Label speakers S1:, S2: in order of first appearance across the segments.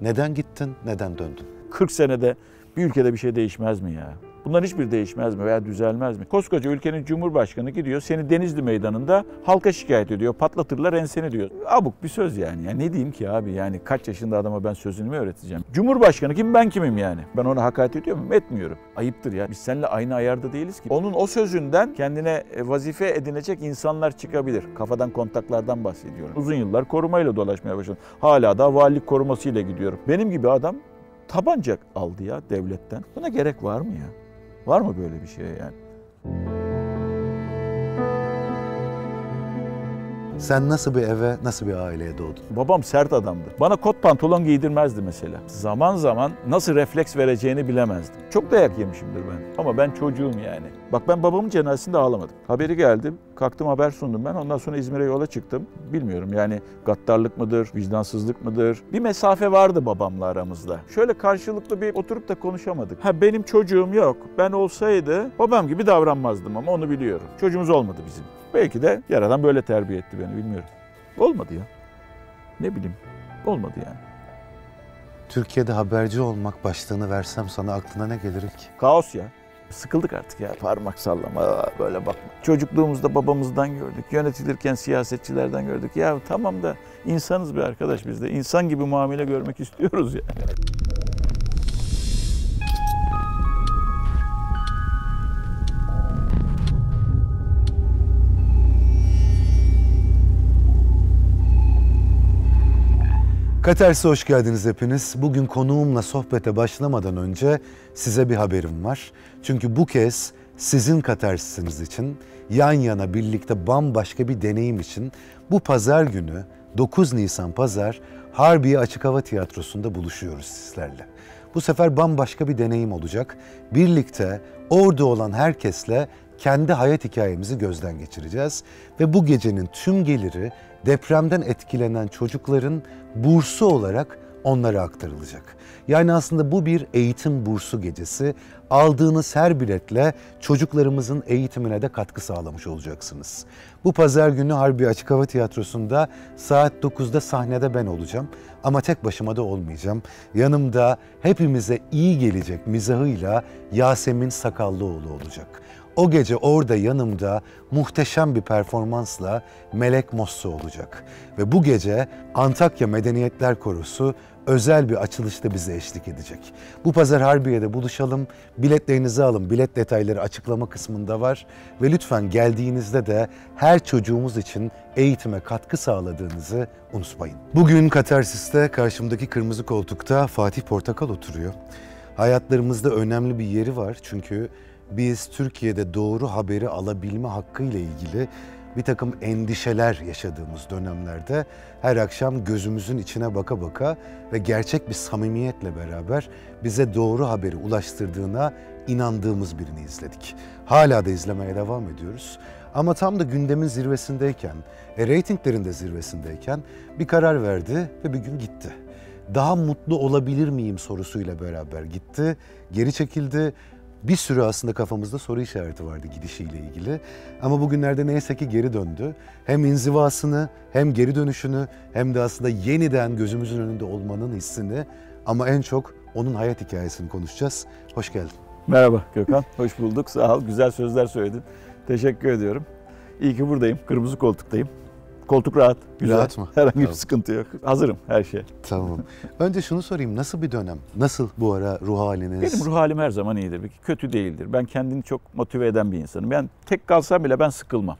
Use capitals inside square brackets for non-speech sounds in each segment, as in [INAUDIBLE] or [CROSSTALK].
S1: Neden gittin, neden döndün? 40 senede bir ülkede bir şey değişmez mi ya? Bunlar hiçbir değişmez mi veya düzelmez mi? Koskoca ülkenin cumhurbaşkanı gidiyor seni Denizli Meydanı'nda halka şikayet ediyor. Patlatırlar enseni diyor. Abuk bir söz yani. Ya ne diyeyim ki abi yani kaç yaşında adama ben sözünü mü öğreteceğim? Cumhurbaşkanı kim ben kimim yani? Ben ona hakaret ediyor muyum? Etmiyorum. Ayıptır ya. Biz seninle aynı ayarda değiliz ki. Onun o sözünden kendine e, vazife edinecek insanlar çıkabilir. Kafadan kontaklardan bahsediyorum. Uzun yıllar korumayla dolaşmaya başladım. Hala da valilik korumasıyla gidiyorum. Benim gibi adam tabanca aldı ya devletten. Buna gerek var mı ya? Var mı böyle bir şey yani? Sen nasıl bir eve, nasıl bir aileye doğdun? Babam sert adamdı. Bana kot pantolon giydirmezdi mesela. Zaman zaman nasıl refleks vereceğini bilemezdim. Çok dayak yemişimdir ben. Ama ben çocuğum yani. Bak ben babamın cenazesinde ağlamadım. Haberi geldim, kalktım haber sundum ben. Ondan sonra İzmir'e yola çıktım. Bilmiyorum yani gaddarlık mıdır, vicdansızlık mıdır? Bir mesafe vardı babamla aramızda. Şöyle karşılıklı bir oturup da konuşamadık. Ha benim çocuğum yok. Ben olsaydı babam gibi davranmazdım ama onu biliyorum. Çocuğumuz olmadı bizim. Belki de yaradan böyle terbiye
S2: etti beni bilmiyorum. Olmadı ya. Ne bileyim. Olmadı yani. Türkiye'de haberci olmak başlığını versem sana aklına ne gelir ki?
S1: Kaos ya sıkıldık artık ya parmak sallama böyle bakma. Çocukluğumuzda babamızdan gördük. Yönetilirken siyasetçilerden gördük. Ya tamam da insanız bir arkadaş biz de. İnsan gibi muamele görmek istiyoruz yani.
S2: Katers'e hoş geldiniz hepiniz. Bugün konuğumla sohbete başlamadan önce size bir haberim var. Çünkü bu kez sizin Katers'iniz için yan yana birlikte bambaşka bir deneyim için bu pazar günü 9 Nisan pazar Harbiye Açık Hava Tiyatrosu'nda buluşuyoruz sizlerle. Bu sefer bambaşka bir deneyim olacak. Birlikte orada olan herkesle kendi hayat hikayemizi gözden geçireceğiz ve bu gecenin tüm geliri depremden etkilenen çocukların bursu olarak onlara aktarılacak. Yani aslında bu bir eğitim bursu gecesi. Aldığınız her biletle çocuklarımızın eğitimine de katkı sağlamış olacaksınız. Bu pazar günü Harbi Açık Hava Tiyatrosu'nda saat 9'da sahnede ben olacağım. Ama tek başıma da olmayacağım. Yanımda hepimize iyi gelecek mizahıyla Yasemin Sakallıoğlu olacak. O gece orada yanımda muhteşem bir performansla Melek Mosso olacak. Ve bu gece Antakya Medeniyetler Korusu özel bir açılışta bize eşlik edecek. Bu pazar Harbiye'de buluşalım. Biletlerinizi alın. Bilet detayları açıklama kısmında var. Ve lütfen geldiğinizde de her çocuğumuz için eğitime katkı sağladığınızı unutmayın. Bugün Katarsis'te karşımdaki kırmızı koltukta Fatih Portakal oturuyor. Hayatlarımızda önemli bir yeri var çünkü biz Türkiye'de doğru haberi alabilme hakkı ile ilgili bir takım endişeler yaşadığımız dönemlerde her akşam gözümüzün içine baka baka ve gerçek bir samimiyetle beraber bize doğru haberi ulaştırdığına inandığımız birini izledik. Hala da izlemeye devam ediyoruz. Ama tam da gündemin zirvesindeyken, e, reytinglerin de zirvesindeyken bir karar verdi ve bir gün gitti. Daha mutlu olabilir miyim sorusuyla beraber gitti, geri çekildi bir sürü aslında kafamızda soru işareti vardı gidişiyle ilgili. Ama bugünlerde neyse ki geri döndü. Hem inzivasını hem geri dönüşünü hem de aslında yeniden gözümüzün önünde olmanın hissini ama en çok onun hayat hikayesini konuşacağız. Hoş geldin. Merhaba Gökhan, hoş
S1: bulduk. Sağ ol, güzel sözler söyledin. Teşekkür ediyorum. İyi ki buradayım, kırmızı koltuktayım.
S2: Koltuk rahat. Güzel. Rahat mı? Herhangi tamam. bir sıkıntı yok. Hazırım her şey. Tamam. Önce şunu sorayım. Nasıl bir dönem? Nasıl bu ara ruh haliniz? Benim ruh
S1: halim her zaman iyidir. Kötü değildir. Ben kendini çok motive eden bir insanım. Ben tek kalsam bile ben sıkılmam.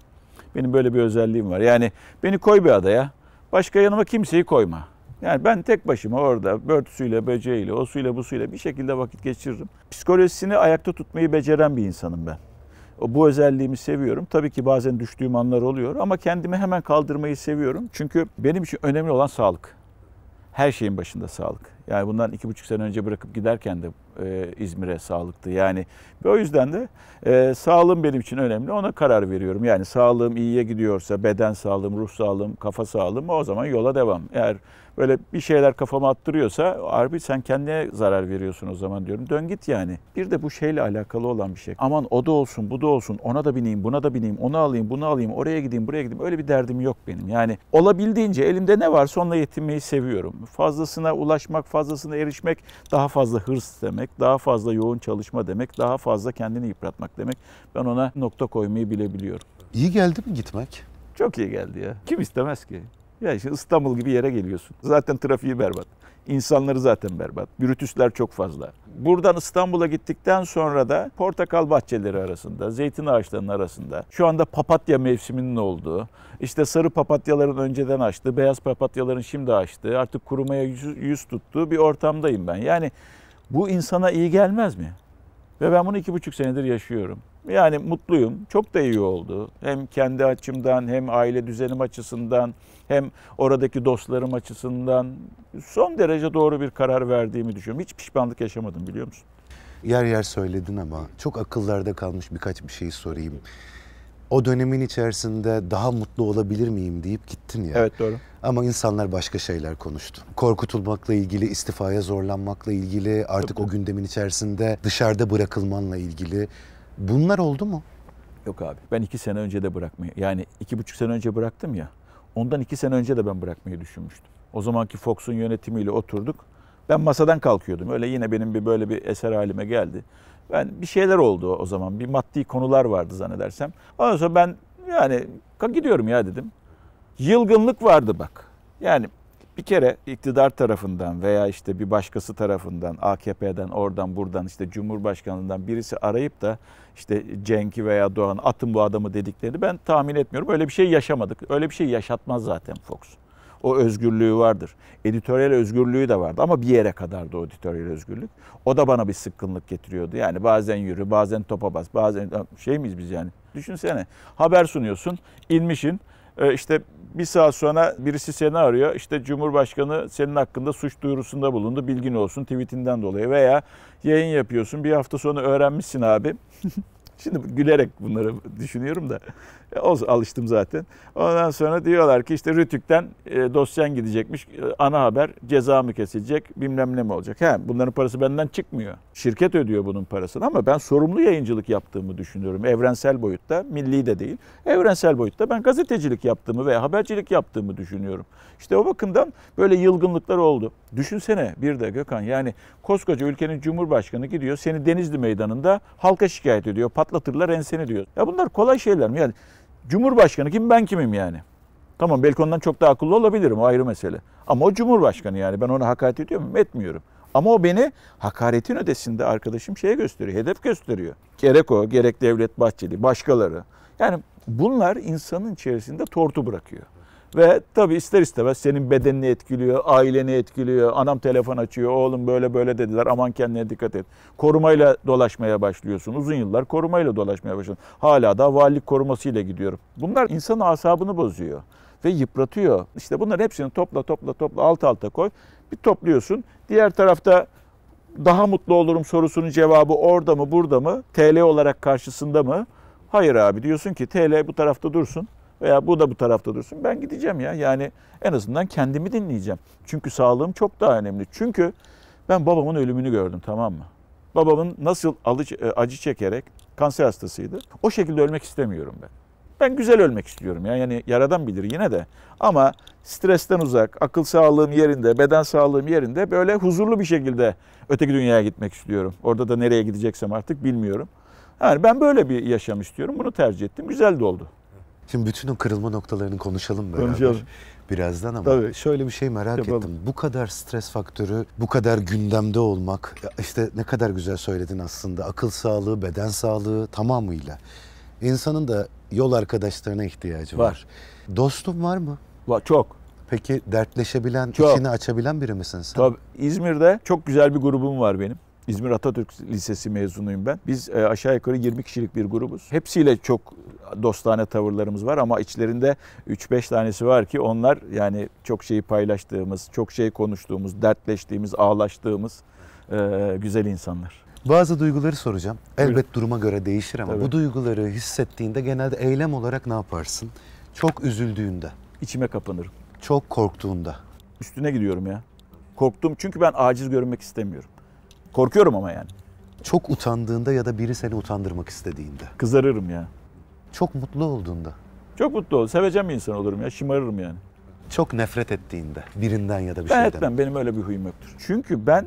S1: Benim böyle bir özelliğim var. Yani beni koy bir adaya. Başka yanıma kimseyi koyma. Yani ben tek başıma orada börtüsüyle, böceğiyle, o suyla, bu suyla bir şekilde vakit geçiririm. Psikolojisini ayakta tutmayı beceren bir insanım ben. Bu özelliğimi seviyorum. Tabii ki bazen düştüğüm anlar oluyor ama kendimi hemen kaldırmayı seviyorum. Çünkü benim için önemli olan sağlık. Her şeyin başında sağlık. Yani bundan iki buçuk sene önce bırakıp giderken de e, İzmir'e sağlıktı. Yani ve o yüzden de e, sağlığım benim için önemli. Ona karar veriyorum. Yani sağlığım iyiye gidiyorsa, beden sağlığım, ruh sağlığım, kafa sağlığım o zaman yola devam. Eğer böyle bir şeyler kafama attırıyorsa harbi sen kendine zarar veriyorsun o zaman diyorum. Dön git yani. Bir de bu şeyle alakalı olan bir şey. Aman o da olsun, bu da olsun, ona da bineyim, buna da bineyim, onu alayım, bunu alayım, oraya gideyim, buraya gideyim. Öyle bir derdim yok benim. Yani olabildiğince elimde ne varsa onunla yetinmeyi seviyorum. Fazlasına ulaşmak, fazlasına erişmek daha fazla hırs demek, daha fazla yoğun çalışma demek, daha fazla kendini yıpratmak demek. Ben ona nokta koymayı bilebiliyorum. İyi geldi mi gitmek? Çok iyi geldi ya. Kim istemez ki? Ya işte İstanbul gibi yere geliyorsun. Zaten trafiği berbat. İnsanları zaten berbat. Bürütüsler çok fazla. Buradan İstanbul'a gittikten sonra da portakal bahçeleri arasında, zeytin ağaçlarının arasında, şu anda papatya mevsiminin olduğu, işte sarı papatyaların önceden açtığı, beyaz papatyaların şimdi açtığı, artık kurumaya yüz tuttuğu bir ortamdayım ben. Yani bu insana iyi gelmez mi? Ve ben bunu iki buçuk senedir yaşıyorum. Yani mutluyum. Çok da iyi oldu. Hem kendi açımdan hem aile düzenim açısından hem oradaki dostlarım açısından son derece doğru bir karar verdiğimi düşünüyorum. Hiç pişmanlık yaşamadım biliyor musun?
S2: Yer yer söyledin ama çok akıllarda kalmış birkaç bir şey sorayım. O dönemin içerisinde daha mutlu olabilir miyim deyip gittin ya. Evet doğru. Ama insanlar başka şeyler konuştu. Korkutulmakla ilgili, istifaya zorlanmakla ilgili, artık o gündemin içerisinde dışarıda bırakılmanla ilgili Bunlar oldu mu? Yok abi. Ben iki sene önce de bırakmayı, yani iki buçuk sene önce bıraktım ya.
S1: Ondan iki sene önce de ben bırakmayı düşünmüştüm. O zamanki Fox'un yönetimiyle oturduk. Ben masadan kalkıyordum. Öyle yine benim bir böyle bir eser halime geldi. Ben bir şeyler oldu o zaman. Bir maddi konular vardı zannedersem. Ondan sonra ben yani gidiyorum ya dedim. Yılgınlık vardı bak. Yani bir kere iktidar tarafından veya işte bir başkası tarafından AKP'den oradan buradan işte Cumhurbaşkanlığından birisi arayıp da işte Cenk'i veya Doğan atın bu adamı dediklerini ben tahmin etmiyorum. Öyle bir şey yaşamadık. Öyle bir şey yaşatmaz zaten Fox. O özgürlüğü vardır. Editoryal özgürlüğü de vardı ama bir yere kadardı o editoryal özgürlük. O da bana bir sıkkınlık getiriyordu. Yani bazen yürü, bazen topa bas, bazen şey miyiz biz yani? Düşünsene haber sunuyorsun, inmişin e, işte bir saat sonra birisi seni arıyor. İşte Cumhurbaşkanı senin hakkında suç duyurusunda bulundu. Bilgin olsun tweetinden dolayı veya yayın yapıyorsun. Bir hafta sonra öğrenmişsin abi. [LAUGHS] Şimdi gülerek bunları düşünüyorum da. E, alıştım zaten. Ondan sonra diyorlar ki işte Rütük'ten e, dosyan gidecekmiş. E, ana haber ceza mı kesilecek bilmem ne mi olacak. He, bunların parası benden çıkmıyor. Şirket ödüyor bunun parasını ama ben sorumlu yayıncılık yaptığımı düşünüyorum. Evrensel boyutta, milli de değil. Evrensel boyutta ben gazetecilik yaptığımı ve habercilik yaptığımı düşünüyorum. İşte o bakımdan böyle yılgınlıklar oldu. Düşünsene bir de Gökhan yani koskoca ülkenin cumhurbaşkanı gidiyor seni Denizli Meydanı'nda halka şikayet ediyor. Patlatırlar enseni diyor. Ya bunlar kolay şeyler mi? Yani Cumhurbaşkanı kim ben kimim yani? Tamam belki ondan çok daha akıllı olabilirim o ayrı mesele. Ama o Cumhurbaşkanı yani ben ona hakaret ediyor muyum? Etmiyorum. Ama o beni hakaretin ötesinde arkadaşım şeye gösteriyor, hedef gösteriyor. Gerek o, gerek Devlet Bahçeli, başkaları. Yani bunlar insanın içerisinde tortu bırakıyor. Ve tabi ister istemez senin bedenini etkiliyor, aileni etkiliyor. Anam telefon açıyor, oğlum böyle böyle dediler, aman kendine dikkat et. Korumayla dolaşmaya başlıyorsun. Uzun yıllar korumayla dolaşmaya başladın. Hala da valilik korumasıyla gidiyorum. Bunlar insanın asabını bozuyor ve yıpratıyor. İşte bunların hepsini topla topla topla alt alta koy. Bir topluyorsun. Diğer tarafta daha mutlu olurum sorusunun cevabı orada mı burada mı? TL olarak karşısında mı? Hayır abi diyorsun ki TL bu tarafta dursun veya bu da bu tarafta dursun. Ben gideceğim ya. Yani en azından kendimi dinleyeceğim. Çünkü sağlığım çok daha önemli. Çünkü ben babamın ölümünü gördüm tamam mı? Babamın nasıl e, acı çekerek kanser hastasıydı. O şekilde ölmek istemiyorum ben. Ben güzel ölmek istiyorum ya. Yani yaradan bilir yine de. Ama stresten uzak, akıl sağlığım yerinde, beden sağlığım yerinde böyle huzurlu bir şekilde öteki dünyaya gitmek istiyorum. Orada da nereye gideceksem artık bilmiyorum. Yani
S2: ben böyle bir yaşam istiyorum. Bunu tercih ettim. Güzel de oldu. Şimdi bütün o kırılma noktalarını konuşalım beraber. Konuşalım. Birazdan ama Tabii. şöyle bir şey merak Yapalım. ettim. Bu kadar stres faktörü, bu kadar gündemde olmak, işte ne kadar güzel söyledin aslında. Akıl sağlığı, beden sağlığı tamamıyla. İnsanın da yol arkadaşlarına ihtiyacı var. var. Dostum var mı? Var çok. Peki dertleşebilen, çok. içini açabilen biri misin sen? Tabii. İzmir'de
S1: çok güzel bir grubum var benim. İzmir Atatürk Lisesi mezunuyum ben. Biz e, aşağı yukarı 20 kişilik bir grubuz. Hepsiyle çok dostane tavırlarımız var ama içlerinde 3-5 tanesi var ki onlar yani çok şeyi paylaştığımız, çok şey konuştuğumuz, dertleştiğimiz, ağlaştığımız e, güzel insanlar.
S2: Bazı duyguları soracağım. Elbet Buyurun. duruma göre değişir ama Tabii. bu duyguları hissettiğinde genelde eylem olarak ne yaparsın? Çok üzüldüğünde. İçime kapanırım. Çok korktuğunda. Üstüne gidiyorum ya. Korktum çünkü ben aciz
S1: görünmek istemiyorum. Korkuyorum ama yani. Çok utandığında ya da biri seni utandırmak istediğinde. Kızarırım ya. Çok mutlu olduğunda. Çok mutlu ol. Seveceğim bir insan olurum ya. Şımarırım yani. Çok nefret ettiğinde birinden ya da bir ben şeyden. Ben etmem. Benim öyle bir huyum yoktur. Çünkü ben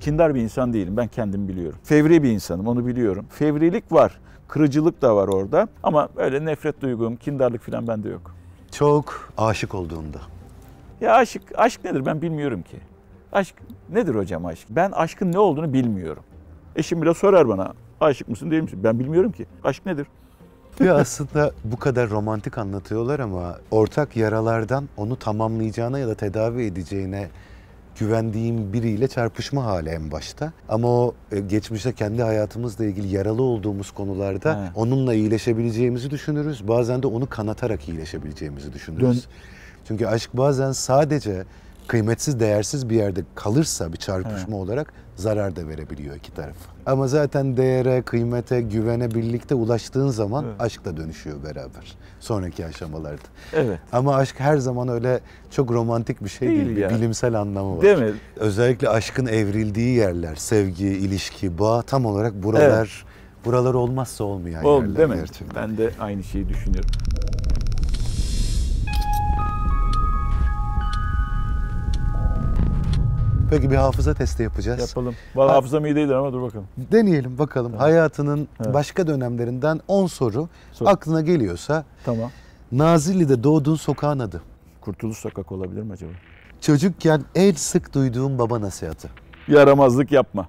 S1: kindar bir insan değilim. Ben kendim biliyorum. Fevri bir insanım. Onu biliyorum. Fevrilik var. Kırıcılık da var orada. Ama öyle nefret duygum, kindarlık falan bende yok. Çok aşık olduğunda. Ya aşık, aşk nedir ben bilmiyorum ki. Aşk nedir hocam aşk? Ben aşkın ne olduğunu bilmiyorum. Eşim bile sorar bana aşık mısın değil misin? Ben bilmiyorum
S2: ki. Aşk nedir? Ya aslında bu kadar romantik anlatıyorlar ama ortak yaralardan onu tamamlayacağına ya da tedavi edeceğine güvendiğim biriyle çarpışma hali en başta. Ama o e, geçmişte kendi hayatımızla ilgili yaralı olduğumuz konularda He. onunla iyileşebileceğimizi düşünürüz. Bazen de onu kanatarak iyileşebileceğimizi düşünürüz. Dön. Çünkü aşk bazen sadece kıymetsiz, değersiz bir yerde kalırsa bir çarpışma evet. olarak zarar da verebiliyor iki taraf. Ama zaten değere, kıymete, güvene birlikte ulaştığın zaman evet. aşk da dönüşüyor beraber sonraki aşamalarda. Evet. Ama aşk her zaman öyle çok romantik bir şey değil, değil yani. bilimsel anlamı var. Değil mi? Özellikle aşkın evrildiği yerler, sevgi, ilişki, bağ tam olarak buralar evet. buralar olmazsa olmuyor. Oldu, Değil mi? Gerçekten. Ben de aynı şeyi düşünüyorum. Peki bir hafıza testi yapacağız. Yapalım. Valla ha, hafızam iyi değildir ama dur bakalım. Deneyelim bakalım. Tamam. Hayatının evet. başka dönemlerinden 10 soru Sor. aklına geliyorsa. Tamam. Nazilli'de doğduğun sokağın adı. Kurtuluş Sokak olabilir mi acaba? Çocukken en sık duyduğun baba nasihatı.
S1: Yaramazlık yapma.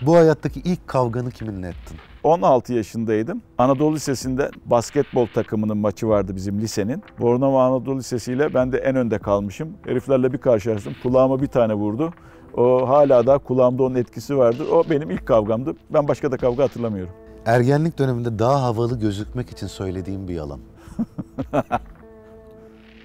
S2: Bu hayattaki ilk kavganı kiminle ettin? 16 yaşındaydım.
S1: Anadolu Lisesi'nde basketbol takımının maçı vardı bizim lisenin. Bornova Anadolu Lisesi ile ben de en önde kalmışım. Heriflerle bir karşılaştım. Kulağıma bir tane vurdu. O hala
S2: da kulağımda onun etkisi
S1: vardır. O benim ilk kavgamdı. Ben başka da kavga hatırlamıyorum.
S2: Ergenlik döneminde daha havalı gözükmek için söylediğim bir yalan. [LAUGHS]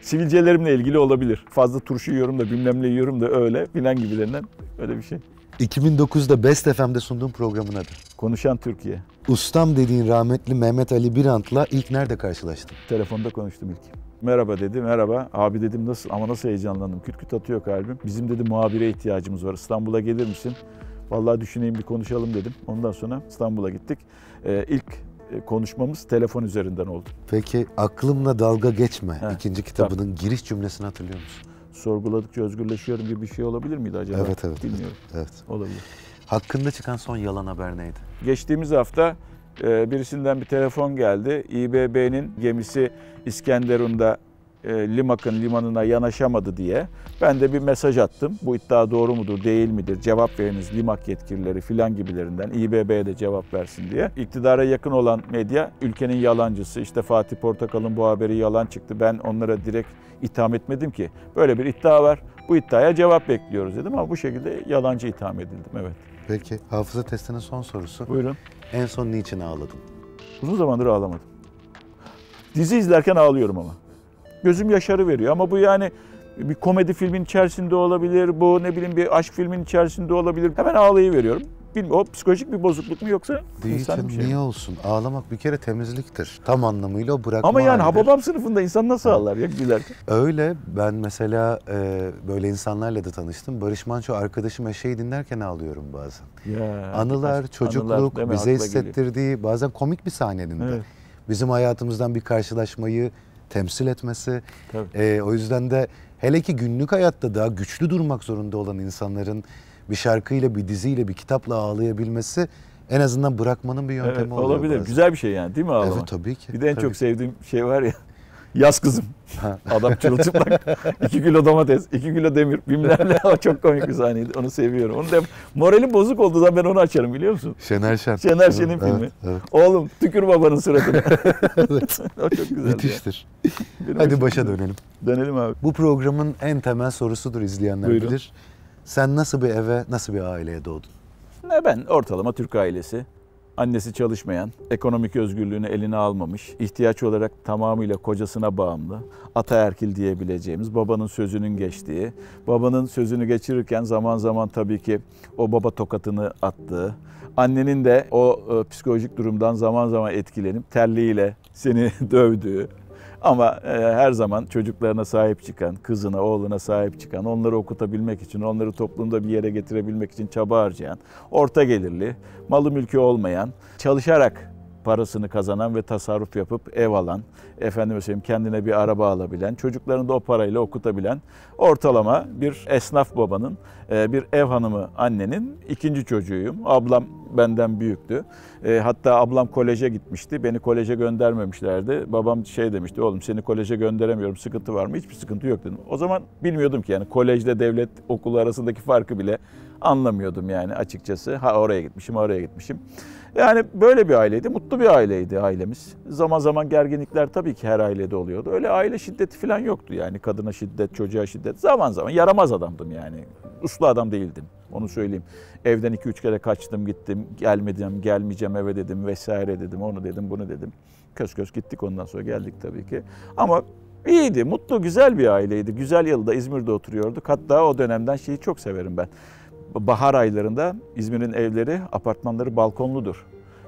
S1: Sivilcelerimle ilgili olabilir. Fazla turşu yiyorum da bilmem ne yiyorum da öyle filan gibilerinden öyle bir şey.
S2: 2009'da Best FM'de sunduğum programın adı. Konuşan Türkiye. Ustam dediğin rahmetli Mehmet Ali Birant'la ilk nerede karşılaştın? Telefonda konuştum ilk.
S1: Merhaba dedi, merhaba. Abi dedim nasıl ama nasıl heyecanlandım. Küt küt atıyor kalbim. Bizim dedi muhabire ihtiyacımız var. İstanbul'a gelir misin? Vallahi düşüneyim bir konuşalım dedim. Ondan sonra İstanbul'a gittik. Ee, ilk e, konuşmamız telefon üzerinden oldu.
S2: Peki aklımla dalga geçme. He, ikinci kitabının tabii. giriş cümlesini hatırlıyor musun?
S1: sorguladıkça özgürleşiyorum gibi bir şey olabilir miydi acaba? Evet evet. Bilmiyorum. Evet. Olabilir.
S2: Hakkında çıkan son
S1: yalan haber neydi? Geçtiğimiz hafta e, birisinden bir telefon geldi. İBB'nin gemisi İskenderun'da e, Limak'ın limanına yanaşamadı diye. Ben de bir mesaj attım. Bu iddia doğru mudur, değil midir? Cevap veriniz Limak yetkilileri filan gibilerinden. İBB'ye de cevap versin diye. İktidara yakın olan medya ülkenin yalancısı. İşte Fatih Portakal'ın bu haberi yalan çıktı. Ben onlara direkt itham etmedim ki. Böyle bir iddia var. Bu iddiaya cevap bekliyoruz dedim ama bu şekilde yalancı itham edildim. Evet.
S2: Peki hafıza testinin son sorusu. Buyurun. En son niçin ağladın?
S1: Uzun zamandır ağlamadım. Dizi izlerken ağlıyorum ama. Gözüm yaşarı veriyor ama bu yani bir komedi filmin içerisinde olabilir, bu ne bileyim bir aşk filmin içerisinde
S2: olabilir. Hemen ağlayı veriyorum bilmiyorum. O psikolojik bir bozukluk mu yoksa Değil insan şey niye olsun? Ağlamak bir kere temizliktir. Tam anlamıyla o bırakma Ama yani halidir. hababam sınıfında insan nasıl ağlar ya gülerken? Öyle. Ben mesela e, böyle insanlarla da tanıştım. Barış Manço arkadaşım eşeği dinlerken ağlıyorum bazen. Ya, Anılar, çocukluk, anılar, bize hissettirdiği geliyor. bazen komik bir sahnenin evet. bizim hayatımızdan bir karşılaşmayı temsil etmesi. Tabii. E, o yüzden de hele ki günlük hayatta daha güçlü durmak zorunda olan insanların bir şarkıyla, bir diziyle, bir kitapla ağlayabilmesi en azından bırakmanın bir yöntemi evet, Olabilir. Bazen. Güzel
S1: bir şey yani değil mi ağlama? Evet tabii ki. Bir de en tabii. çok sevdiğim şey var ya. [LAUGHS] Yaz kızım. [LAUGHS] Adam çırılçıplak. İki kilo domates, iki kilo demir bilmem ne. [LAUGHS] çok komik bir sahneydi. Onu seviyorum. Onu da moralim bozuk olduğu zaman ben onu açarım biliyor musun? Şener Şen. Şener Şen'in evet, filmi. Evet. Oğlum tükür babanın suratına. evet. o çok güzel. Müthiştir. Hadi başa dönelim.
S2: Dönelim abi. Bu programın en temel sorusudur izleyenler Buyurun. bilir. Sen nasıl bir eve, nasıl bir aileye doğdun?
S1: Ne ben ortalama Türk ailesi. Annesi çalışmayan, ekonomik özgürlüğünü eline almamış, ihtiyaç olarak tamamıyla kocasına bağımlı, ataerkil diyebileceğimiz, babanın sözünün geçtiği, babanın sözünü geçirirken zaman zaman tabii ki o baba tokatını attığı, annenin de o e, psikolojik durumdan zaman zaman etkilenip terliğiyle seni [LAUGHS] dövdüğü, ama e, her zaman çocuklarına sahip çıkan, kızına, oğluna sahip çıkan, onları okutabilmek için, onları toplumda bir yere getirebilmek için çaba harcayan, orta gelirli, malı mülkü olmayan, çalışarak parasını kazanan ve tasarruf yapıp ev alan, efendim söyleyeyim kendine bir araba alabilen, çocuklarını da o parayla okutabilen ortalama bir esnaf babanın, e, bir ev hanımı annenin ikinci çocuğuyum. Ablam benden büyüktü. E, hatta ablam koleje gitmişti. Beni koleje göndermemişlerdi. Babam şey demişti, oğlum seni koleje gönderemiyorum, sıkıntı var mı? Hiçbir sıkıntı yok dedim. O zaman bilmiyordum ki yani kolejle devlet okulu arasındaki farkı bile anlamıyordum yani açıkçası. Ha oraya gitmişim, oraya gitmişim. Yani böyle bir aileydi, mutlu bir aileydi ailemiz. Zaman zaman gerginlikler tabii ki her ailede oluyordu. Öyle aile şiddeti falan yoktu yani kadına şiddet, çocuğa şiddet. Zaman zaman yaramaz adamdım yani. Uslu adam değildim, onu söyleyeyim. Evden iki üç kere kaçtım gittim, gelmedim, gelmeyeceğim eve dedim vesaire dedim, onu dedim, bunu dedim. Köz köz gittik ondan sonra geldik tabii ki. Ama iyiydi, mutlu, güzel bir aileydi. Güzel yılda İzmir'de oturuyorduk. Hatta o dönemden şeyi çok severim ben bahar aylarında İzmir'in evleri, apartmanları balkonludur.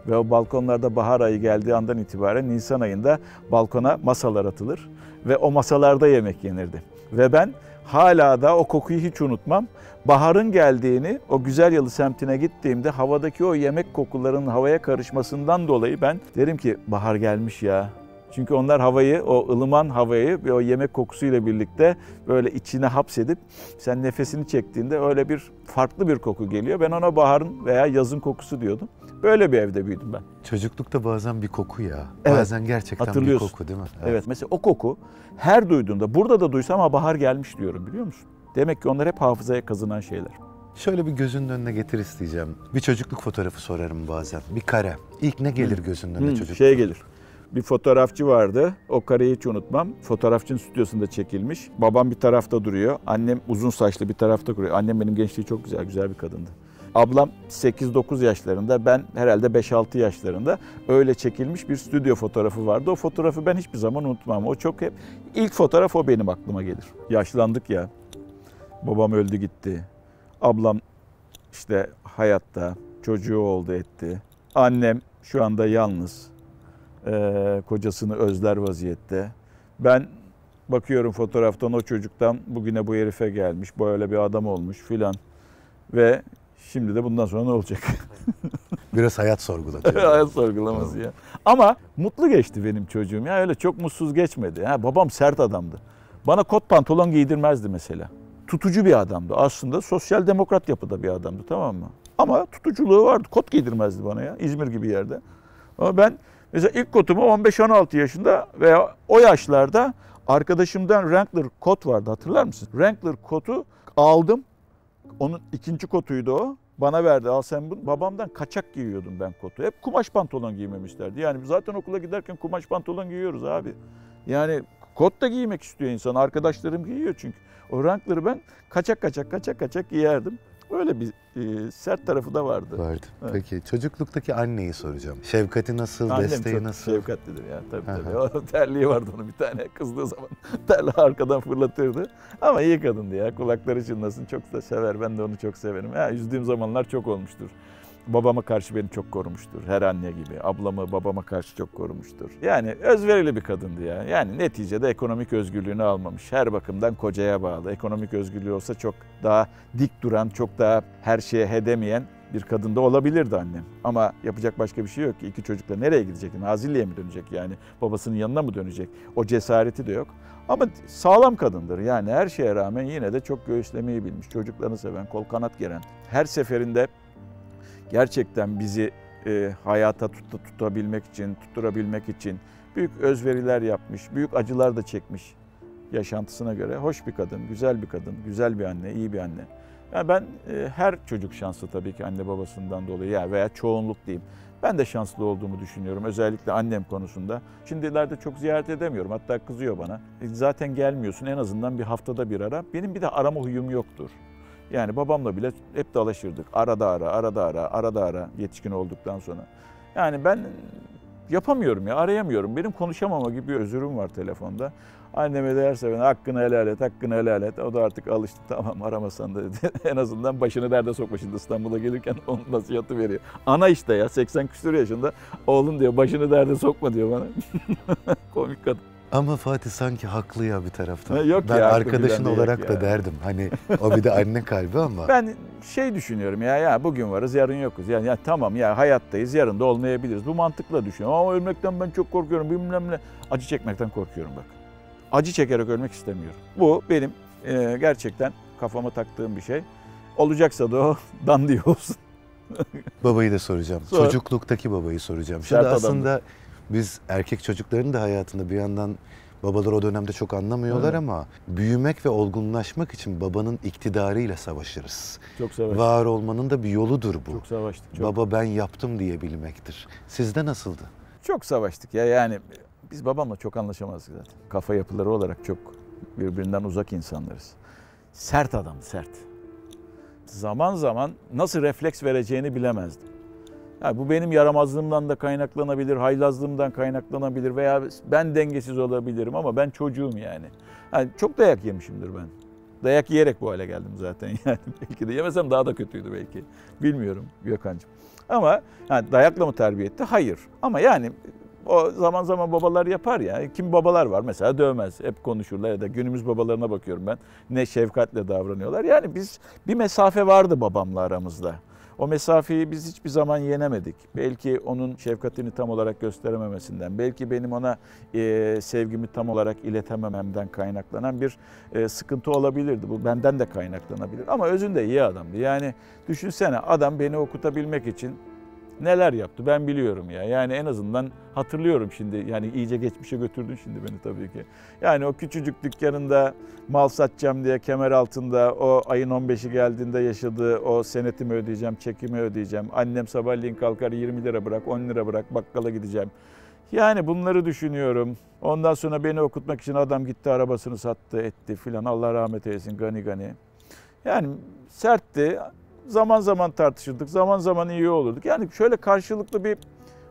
S1: Ve o balkonlarda bahar ayı geldiği andan itibaren Nisan ayında balkona masalar atılır ve o masalarda yemek yenirdi. Ve ben hala da o kokuyu hiç unutmam. Baharın geldiğini o güzel yalı semtine gittiğimde havadaki o yemek kokularının havaya karışmasından dolayı ben derim ki bahar gelmiş ya çünkü onlar havayı, o ılıman havayı ve o yemek kokusuyla birlikte böyle içine hapsedip sen nefesini çektiğinde öyle bir farklı bir koku geliyor. Ben ona baharın veya yazın kokusu diyordum. Böyle bir evde büyüdüm ben.
S2: Çocuklukta bazen bir koku ya. Evet. Bazen gerçekten bir koku değil mi? Evet. evet. Mesela o koku her duyduğumda burada da duysam ama bahar gelmiş diyorum biliyor musun? Demek ki onlar hep hafızaya kazınan şeyler. Şöyle bir gözünün önüne getir isteyeceğim. Bir çocukluk fotoğrafı sorarım bazen. Bir kare. İlk ne gelir gözünün önüne hmm, çocukluk?
S1: Şey gelir bir fotoğrafçı vardı. O kareyi hiç unutmam. Fotoğrafçının stüdyosunda çekilmiş. Babam bir tarafta duruyor. Annem uzun saçlı bir tarafta duruyor. Annem benim gençliği çok güzel, güzel bir kadındı. Ablam 8-9 yaşlarında, ben herhalde 5-6 yaşlarında öyle çekilmiş bir stüdyo fotoğrafı vardı. O fotoğrafı ben hiçbir zaman unutmam. O çok hep ilk fotoğraf o benim aklıma gelir. Yaşlandık ya. Babam öldü gitti. Ablam işte hayatta çocuğu oldu etti. Annem şu anda yalnız e, kocasını özler vaziyette. Ben bakıyorum fotoğraftan o çocuktan bugüne bu herife gelmiş, böyle bir adam olmuş filan. Ve şimdi de bundan sonra ne olacak?
S2: [LAUGHS] Biraz hayat sorgulatıyor.
S1: [LAUGHS] hayat sorgulaması ya. Ama mutlu geçti benim çocuğum ya öyle çok mutsuz geçmedi. Ha, babam sert adamdı. Bana kot pantolon giydirmezdi mesela. Tutucu bir adamdı aslında sosyal demokrat yapıda bir adamdı tamam mı? Ama tutuculuğu vardı kot giydirmezdi bana ya İzmir gibi yerde. Ama ben Mesela ilk kotumu 15-16 yaşında veya o yaşlarda arkadaşımdan Wrangler kot vardı hatırlar mısın? Wrangler kotu aldım. Onun ikinci kotuydu o. Bana verdi al sen bunu. Babamdan kaçak giyiyordum ben kotu. Hep kumaş pantolon giymemi isterdi. Yani zaten okula giderken kumaş pantolon giyiyoruz abi. Yani kot da giymek istiyor insan. Arkadaşlarım giyiyor çünkü. O Wrangler'ı ben kaçak kaçak kaçak kaçak giyerdim. Öyle bir e, sert tarafı da vardı. Vardı.
S2: Evet. Peki çocukluktaki anneyi soracağım. Şefkati nasıl, Annem desteği çok nasıl? şefkatlidir ya tabii tabii.
S1: O terliği vardı onun bir tane kızdığı zaman [LAUGHS] terli arkadan fırlatırdı. Ama iyi kadındı ya kulakları çınlasın çok da sever ben de onu çok severim. Ya, üzdüğüm zamanlar çok olmuştur babama karşı beni çok korumuştur. Her anne gibi. Ablamı babama karşı çok korumuştur. Yani özverili bir kadındı ya. Yani neticede ekonomik özgürlüğünü almamış. Her bakımdan kocaya bağlı. Ekonomik özgürlüğü olsa çok daha dik duran, çok daha her şeye hedemeyen bir kadında olabilirdi annem. Ama yapacak başka bir şey yok ki. İki çocukla nereye gidecek? Nazilli'ye mi dönecek yani? Babasının yanına mı dönecek? O cesareti de yok. Ama sağlam kadındır. Yani her şeye rağmen yine de çok göğüslemeyi bilmiş. Çocuklarını seven, kol kanat geren. Her seferinde gerçekten bizi e, hayata tut, tutabilmek için, tutturabilmek için büyük özveriler yapmış, büyük acılar da çekmiş yaşantısına göre. Hoş bir kadın, güzel bir kadın, güzel bir anne, iyi bir anne. Yani ben e, her çocuk şanslı tabii ki anne babasından dolayı ya veya çoğunluk diyeyim. Ben de şanslı olduğumu düşünüyorum özellikle annem konusunda. Şimdilerde çok ziyaret edemiyorum hatta kızıyor bana. E, zaten gelmiyorsun en azından bir haftada bir ara. Benim bir de arama huyum yoktur. Yani babamla bile hep dalaşırdık. Arada ara, arada ara, arada ara yetişkin olduktan sonra. Yani ben yapamıyorum ya, arayamıyorum. Benim konuşamama gibi bir özürüm var telefonda. Anneme derse ben hakkını helal et, hakkını helal et. O da artık alıştı [LAUGHS] tamam aramasan da dedi. [LAUGHS] en azından başını derde sokma şimdi İstanbul'a gelirken onun nasihatı veriyor. Ana işte ya 80 küsur yaşında oğlum diyor başını derde sokma diyor bana. [LAUGHS] Komik kadın.
S2: Ama Fatih sanki haklı ya bir taraftan. Ha, yok ben ya, arkadaşın olarak ya. da derdim. Hani o bir de anne kalbi ama. [LAUGHS] Ben
S1: şey düşünüyorum ya ya bugün varız yarın yokuz. Yani ya tamam ya hayattayız yarın da olmayabiliriz. Bu mantıkla düşünüyorum ama ölmekten ben çok korkuyorum bilmem ne. Acı çekmekten korkuyorum bak. Acı çekerek ölmek istemiyorum. Bu benim e, gerçekten kafama taktığım bir şey. Olacaksa da o [LAUGHS]
S2: dandiyo olsun. babayı da soracağım. Sor. Çocukluktaki babayı soracağım. Şimdi Sert aslında adamdı biz erkek çocukların da hayatında bir yandan babalar o dönemde çok anlamıyorlar evet. ama büyümek ve olgunlaşmak için babanın iktidarıyla savaşırız.
S1: Çok savaştık. Var
S2: olmanın da bir yoludur bu. Çok savaştık. Çok. Baba ben yaptım diyebilmektir. Sizde nasıldı?
S1: Çok savaştık ya yani biz babamla çok anlaşamazdık zaten.
S2: Kafa yapıları olarak çok birbirinden
S1: uzak insanlarız. Sert adam, sert. Zaman zaman nasıl refleks vereceğini bilemezdim. Yani bu benim yaramazlığımdan da kaynaklanabilir, haylazlığımdan kaynaklanabilir veya ben dengesiz olabilirim ama ben çocuğum yani. yani çok dayak yemişimdir ben. Dayak yiyerek bu hale geldim zaten [LAUGHS] yani. belki de yemesem daha da kötüydü belki. Bilmiyorum Gökhan'cığım. Ama yani dayakla mı terbiye etti? Hayır. Ama yani o zaman zaman babalar yapar ya. Kim babalar var mesela dövmez. Hep konuşurlar ya da günümüz babalarına bakıyorum ben. Ne şefkatle davranıyorlar. Yani biz bir mesafe vardı babamla aramızda. O mesafeyi biz hiçbir zaman yenemedik. Belki onun şefkatini tam olarak gösterememesinden, belki benim ona e, sevgimi tam olarak iletemememden kaynaklanan bir e, sıkıntı olabilirdi. Bu benden de kaynaklanabilir ama özünde iyi adamdı. Yani düşünsene adam beni okutabilmek için neler yaptı ben biliyorum ya. Yani en azından hatırlıyorum şimdi. Yani iyice geçmişe götürdün şimdi beni tabii ki. Yani o küçücük dükkanında mal satacağım diye kemer altında o ayın 15'i geldiğinde yaşadığı o senetimi ödeyeceğim, çekimi ödeyeceğim. Annem sabahleyin kalkar 20 lira bırak, 10 lira bırak bakkala gideceğim. Yani bunları düşünüyorum. Ondan sonra beni okutmak için adam gitti arabasını sattı etti filan. Allah rahmet eylesin gani gani. Yani sertti zaman zaman tartışırdık, zaman zaman iyi olurduk. Yani şöyle karşılıklı bir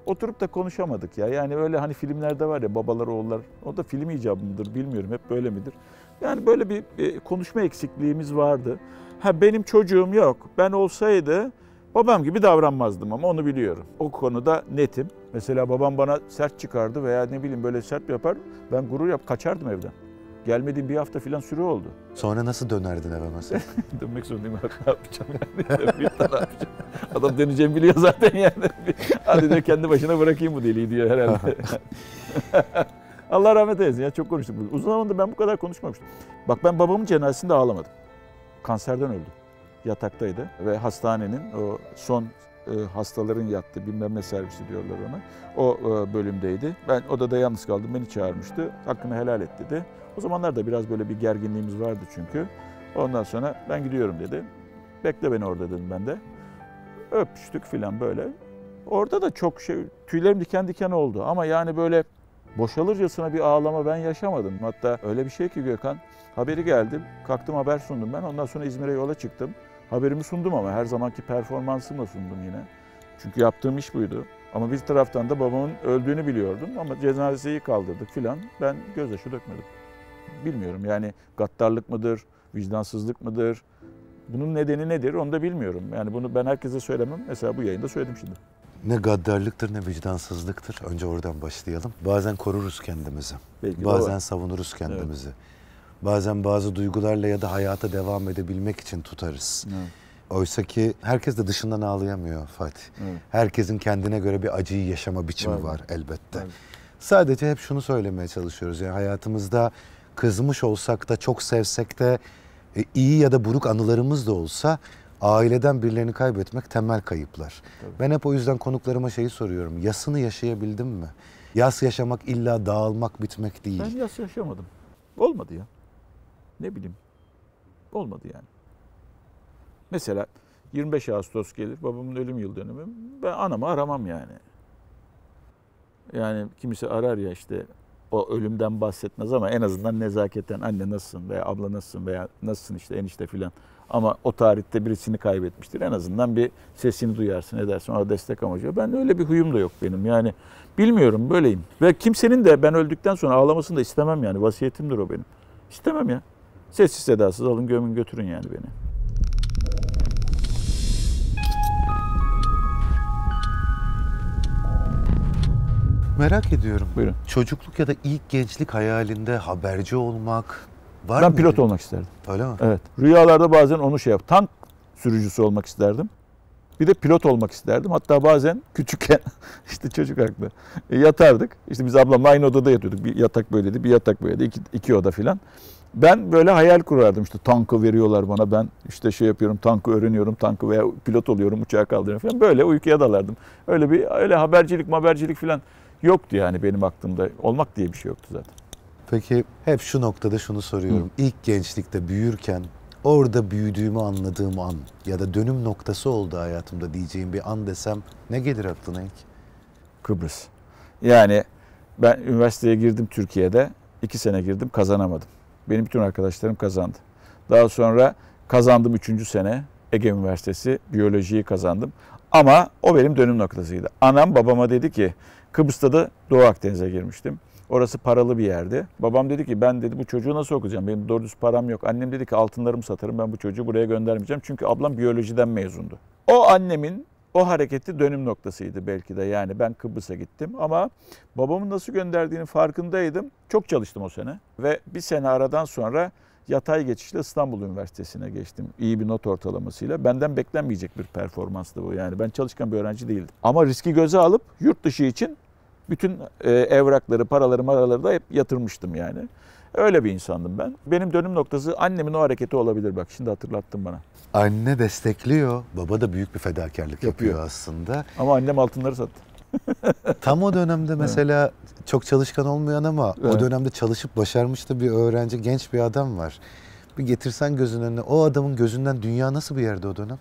S1: oturup da konuşamadık ya. Yani öyle hani filmlerde var ya babalar oğullar. O da film icabı mıdır bilmiyorum hep böyle midir? Yani böyle bir konuşma eksikliğimiz vardı. Ha benim çocuğum yok. Ben olsaydı babam gibi davranmazdım ama onu biliyorum. O konuda netim. Mesela babam bana sert çıkardı veya ne bileyim böyle sert yapar. Ben gurur yap kaçardım evden. Gelmediğim bir hafta filan süre oldu. Sonra nasıl dönerdin eve mesela? [LAUGHS] Dönmek zorundayım ne yapacağım yani. [LAUGHS] bir tane yapacağım. Adam döneceğimi biliyor zaten yani. [LAUGHS] Hadi diyor kendi başına bırakayım bu deliği diyor herhalde. Allah rahmet eylesin ya çok konuştuk. Uzun zamandır ben bu kadar konuşmamıştım. Bak ben babamın cenazesinde ağlamadım. Kanserden öldü. Yataktaydı ve hastanenin o son e, hastaların yattı bilmem ne servisi diyorlar ona. O e, bölümdeydi. Ben odada yalnız kaldım. Beni çağırmıştı. Hakkını helal et dedi. O zamanlar da biraz böyle bir gerginliğimiz vardı çünkü. Ondan sonra ben gidiyorum dedi. Bekle beni orada dedim ben de. Öpüştük filan böyle. Orada da çok şey, tüylerim diken diken oldu. Ama yani böyle boşalırcasına bir ağlama ben yaşamadım. Hatta öyle bir şey ki Gökhan, haberi geldi. Kalktım haber sundum ben. Ondan sonra İzmir'e yola çıktım. Haberimi sundum ama her zamanki performansımı sundum yine. Çünkü yaptığım iş buydu. Ama bir taraftan da babamın öldüğünü biliyordum ama cenazeyi kaldırdık filan. Ben gözyaşı dökmedim bilmiyorum. Yani gaddarlık mıdır, vicdansızlık mıdır? Bunun nedeni nedir onu da bilmiyorum. Yani bunu ben herkese söylemem. Mesela bu yayında söyledim şimdi.
S2: Ne gaddarlıktır ne vicdansızlıktır. Önce oradan başlayalım. Bazen koruruz kendimizi. Belki Bazen savunuruz kendimizi. Evet. Bazen bazı duygularla ya da hayata devam edebilmek için tutarız. Evet. Oysa ki herkes de dışından ağlayamıyor Fatih. Evet. Herkesin kendine göre bir acıyı yaşama biçimi var, var elbette. Evet. Sadece hep şunu söylemeye çalışıyoruz. Yani hayatımızda kızmış olsak da çok sevsek de e, iyi ya da buruk anılarımız da olsa aileden birilerini kaybetmek temel kayıplar. Tabii. Ben hep o yüzden konuklarıma şeyi soruyorum. Yasını yaşayabildim mi? Yas yaşamak illa dağılmak, bitmek değil. Ben
S1: yas yaşamadım. Olmadı ya. Ne bileyim. Olmadı yani. Mesela 25 Ağustos gelir. Babamın ölüm yıl dönümü. Ben anamı aramam yani. Yani kimisi arar ya işte o ölümden bahsetmez ama en azından nezaketen anne nasılsın veya abla nasılsın veya nasılsın işte enişte filan. Ama o tarihte birisini kaybetmiştir. En azından bir sesini duyarsın edersin ona destek amacı. Ben öyle bir huyum da yok benim yani. Bilmiyorum böyleyim. Ve kimsenin de ben öldükten sonra ağlamasını da istemem yani. Vasiyetimdir o benim. İstemem ya. Sessiz sedasız alın gömün götürün yani beni.
S2: Merak ediyorum. Buyurun. Çocukluk ya da ilk gençlik hayalinde haberci olmak var mı? Ben pilot olmak isterdim. Öyle mi?
S1: Evet. Rüyalarda bazen onu şey yap. Tank sürücüsü olmak isterdim. Bir de pilot olmak isterdim. Hatta bazen küçükken [LAUGHS] işte çocuk haklı e, yatardık. İşte biz ablamla aynı odada yatıyorduk. Bir yatak böyleydi, bir yatak böyleydi. İki, iki oda filan. Ben böyle hayal kurardım İşte tankı veriyorlar bana ben işte şey yapıyorum tankı öğreniyorum tankı veya pilot oluyorum uçağa kaldırıyorum falan böyle uykuya dalardım. Öyle bir öyle habercilik habercilik filan yoktu yani benim aklımda. Olmak diye bir şey yoktu zaten.
S2: Peki hep şu noktada şunu soruyorum. Hı. İlk gençlikte büyürken orada büyüdüğümü anladığım an ya da dönüm noktası oldu hayatımda diyeceğim bir an desem ne gelir aklına ilk? Kıbrıs.
S1: Yani ben üniversiteye girdim Türkiye'de. iki sene girdim kazanamadım. Benim bütün arkadaşlarım kazandı. Daha sonra kazandım üçüncü sene. Ege Üniversitesi biyolojiyi kazandım. Ama o benim dönüm noktasıydı. Anam babama dedi ki Kıbrıs'ta da Doğu Akdeniz'e girmiştim. Orası paralı bir yerdi. Babam dedi ki ben dedi bu çocuğu nasıl okuyacağım? Benim doğru düz param yok. Annem dedi ki altınlarımı satarım ben bu çocuğu buraya göndermeyeceğim. Çünkü ablam biyolojiden mezundu. O annemin o hareketi dönüm noktasıydı belki de. Yani ben Kıbrıs'a gittim ama babamın nasıl gönderdiğinin farkındaydım. Çok çalıştım o sene ve bir sene aradan sonra yatay geçişle İstanbul Üniversitesi'ne geçtim. İyi bir not ortalamasıyla. Benden beklenmeyecek bir performanstı bu yani. Ben çalışkan bir öğrenci değildim. Ama riski göze alıp yurt dışı için bütün e, evrakları, paraları, maraları da hep yatırmıştım yani. Öyle bir insandım ben. Benim dönüm noktası annemin o hareketi olabilir bak şimdi hatırlattın bana.
S2: Anne destekliyor, baba da büyük bir fedakarlık yapıyor, yapıyor aslında.
S1: Ama annem altınları sattı.
S2: [LAUGHS] Tam o dönemde mesela evet. çok çalışkan olmayan ama evet. o dönemde çalışıp başarmış da bir öğrenci, genç bir adam var. Bir getirsen gözün önüne o adamın gözünden dünya nasıl bir yerde o dönem?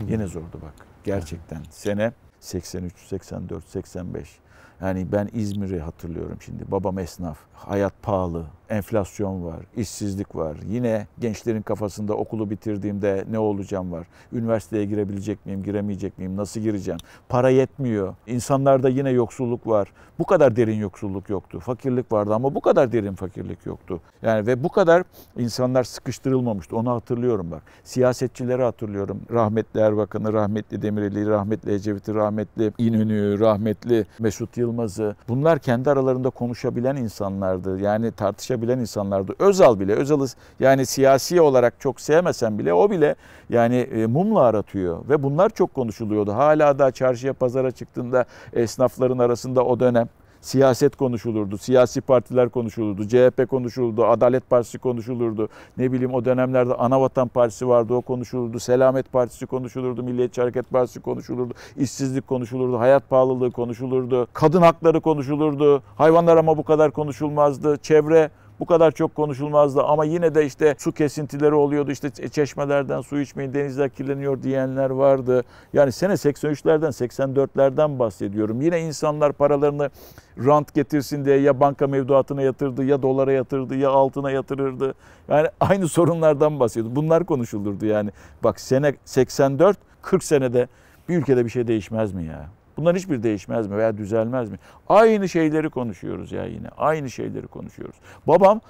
S1: Yine zordu bak gerçekten. Sene 83, 84, 85. Yani ben İzmir'i hatırlıyorum şimdi. Babam esnaf. Hayat pahalı enflasyon var, işsizlik var. Yine gençlerin kafasında okulu bitirdiğimde ne olacağım var. Üniversiteye girebilecek miyim, giremeyecek miyim, nasıl gireceğim? Para yetmiyor. İnsanlarda yine yoksulluk var. Bu kadar derin yoksulluk yoktu. Fakirlik vardı ama bu kadar derin fakirlik yoktu. Yani ve bu kadar insanlar sıkıştırılmamıştı. Onu hatırlıyorum bak. Siyasetçileri hatırlıyorum. Rahmetli Erbakan'ı, rahmetli Demireli, rahmetli Ecevit'i, rahmetli İnönü'yü, rahmetli Mesut Yılmaz'ı. Bunlar kendi aralarında konuşabilen insanlardı. Yani tartışabilen bilen insanlardı. Özal bile, Özal'ı yani siyasi olarak çok sevmesen bile o bile yani e, mumla aratıyor. Ve bunlar çok konuşuluyordu. Hala da çarşıya pazara çıktığında esnafların arasında o dönem siyaset konuşulurdu, siyasi partiler konuşulurdu, CHP konuşulurdu, Adalet Partisi konuşulurdu. Ne bileyim o dönemlerde Anavatan Partisi vardı o konuşulurdu, Selamet Partisi konuşulurdu, Milliyetçi Hareket Partisi konuşulurdu, işsizlik konuşulurdu, hayat pahalılığı konuşulurdu, kadın hakları konuşulurdu, hayvanlar ama bu kadar konuşulmazdı, çevre bu kadar çok konuşulmazdı ama yine de işte su kesintileri oluyordu. İşte çeşmelerden su içmeyin, denizler kirleniyor diyenler vardı. Yani sene 83'lerden, 84'lerden bahsediyorum. Yine insanlar paralarını rant getirsin diye ya banka mevduatına yatırdı, ya dolara yatırdı, ya altına yatırırdı. Yani [LAUGHS] aynı sorunlardan bahsediyordu. Bunlar konuşulurdu yani. Bak sene 84, 40 senede bir ülkede bir şey değişmez mi ya? Bunlar hiçbir değişmez mi veya düzelmez mi? Aynı şeyleri konuşuyoruz ya yine. Aynı şeyleri konuşuyoruz. Babam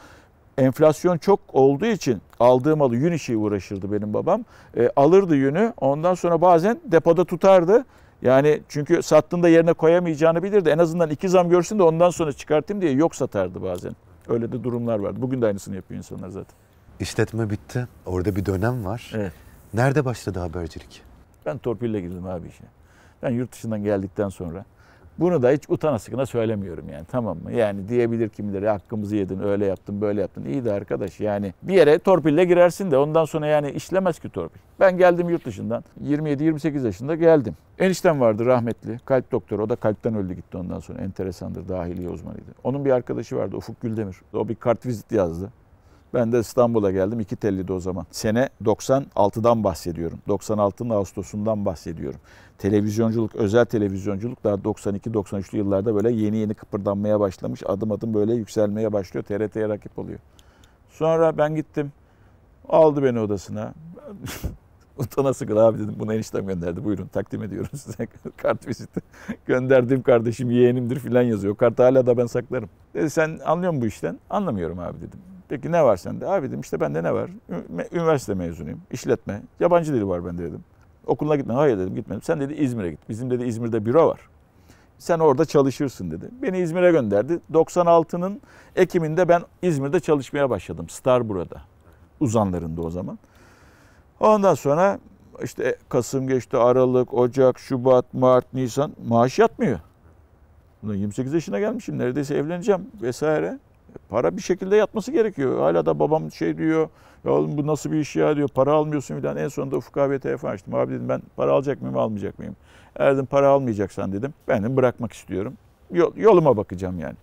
S1: enflasyon çok olduğu için aldığı malı yün işi uğraşırdı benim babam. E, alırdı yünü ondan sonra bazen depoda tutardı. Yani çünkü sattığında yerine koyamayacağını bilirdi. En azından iki zam görsün de ondan sonra çıkartayım diye yok satardı bazen. Öyle de durumlar vardı. Bugün de aynısını yapıyor insanlar zaten.
S2: İşletme bitti. Orada bir dönem var. Evet. Nerede başladı habercilik?
S1: Ben torpille girdim abi işe. Ben yurt dışından geldikten sonra bunu da hiç utana sıkına söylemiyorum yani tamam mı? Yani diyebilir kimileri hakkımızı yedin öyle yaptın böyle yaptın. iyi de arkadaş yani bir yere torpille girersin de ondan sonra yani işlemez ki torpil. Ben geldim yurt dışından 27-28 yaşında geldim. Eniştem vardı rahmetli kalp doktoru o da kalpten öldü gitti ondan sonra enteresandır dahiliye uzmanıydı. Onun bir arkadaşı vardı Ufuk Güldemir o bir kartvizit yazdı. Ben de İstanbul'a geldim. iki telliydi o zaman. Sene 96'dan bahsediyorum. 96'nın Ağustos'undan bahsediyorum. Televizyonculuk, özel televizyonculuk daha 92-93'lü yıllarda böyle yeni yeni kıpırdanmaya başlamış. Adım adım böyle yükselmeye başlıyor. TRT'ye rakip oluyor. Sonra ben gittim. Aldı beni odasına. [LAUGHS] Utana sıkıl abi dedim. Bunu eniştem gönderdi. Buyurun takdim ediyorum size. [LAUGHS] Kart viziti. Gönderdiğim kardeşim yeğenimdir filan yazıyor. Kartı hala da ben saklarım. Dedi sen anlıyor musun bu işten? Anlamıyorum abi dedim. Dedi ne var sende? Abi dedim işte bende ne var? Üniversite mezunuyum. işletme. Yabancı dili var bende dedim. okula gitme. Hayır dedim gitmedim. Sen dedi İzmir'e git. Bizim dedi İzmir'de büro var. Sen orada çalışırsın dedi. Beni İzmir'e gönderdi. 96'nın Ekim'inde ben İzmir'de çalışmaya başladım. Star burada. Uzanlarında o zaman. Ondan sonra işte Kasım geçti, Aralık, Ocak, Şubat, Mart, Nisan maaş yatmıyor. 28 yaşına gelmişim. Neredeyse evleneceğim vesaire. Para bir şekilde yatması gerekiyor. Hala da babam şey diyor, ya oğlum bu nasıl bir iş ya diyor, para almıyorsun filan. En sonunda Ufuk abiye telefon açtım. Abi dedim ben para alacak mıyım, almayacak mıyım? Erdin para almayacaksan dedim. Ben de bırakmak istiyorum. Yol, yoluma bakacağım yani.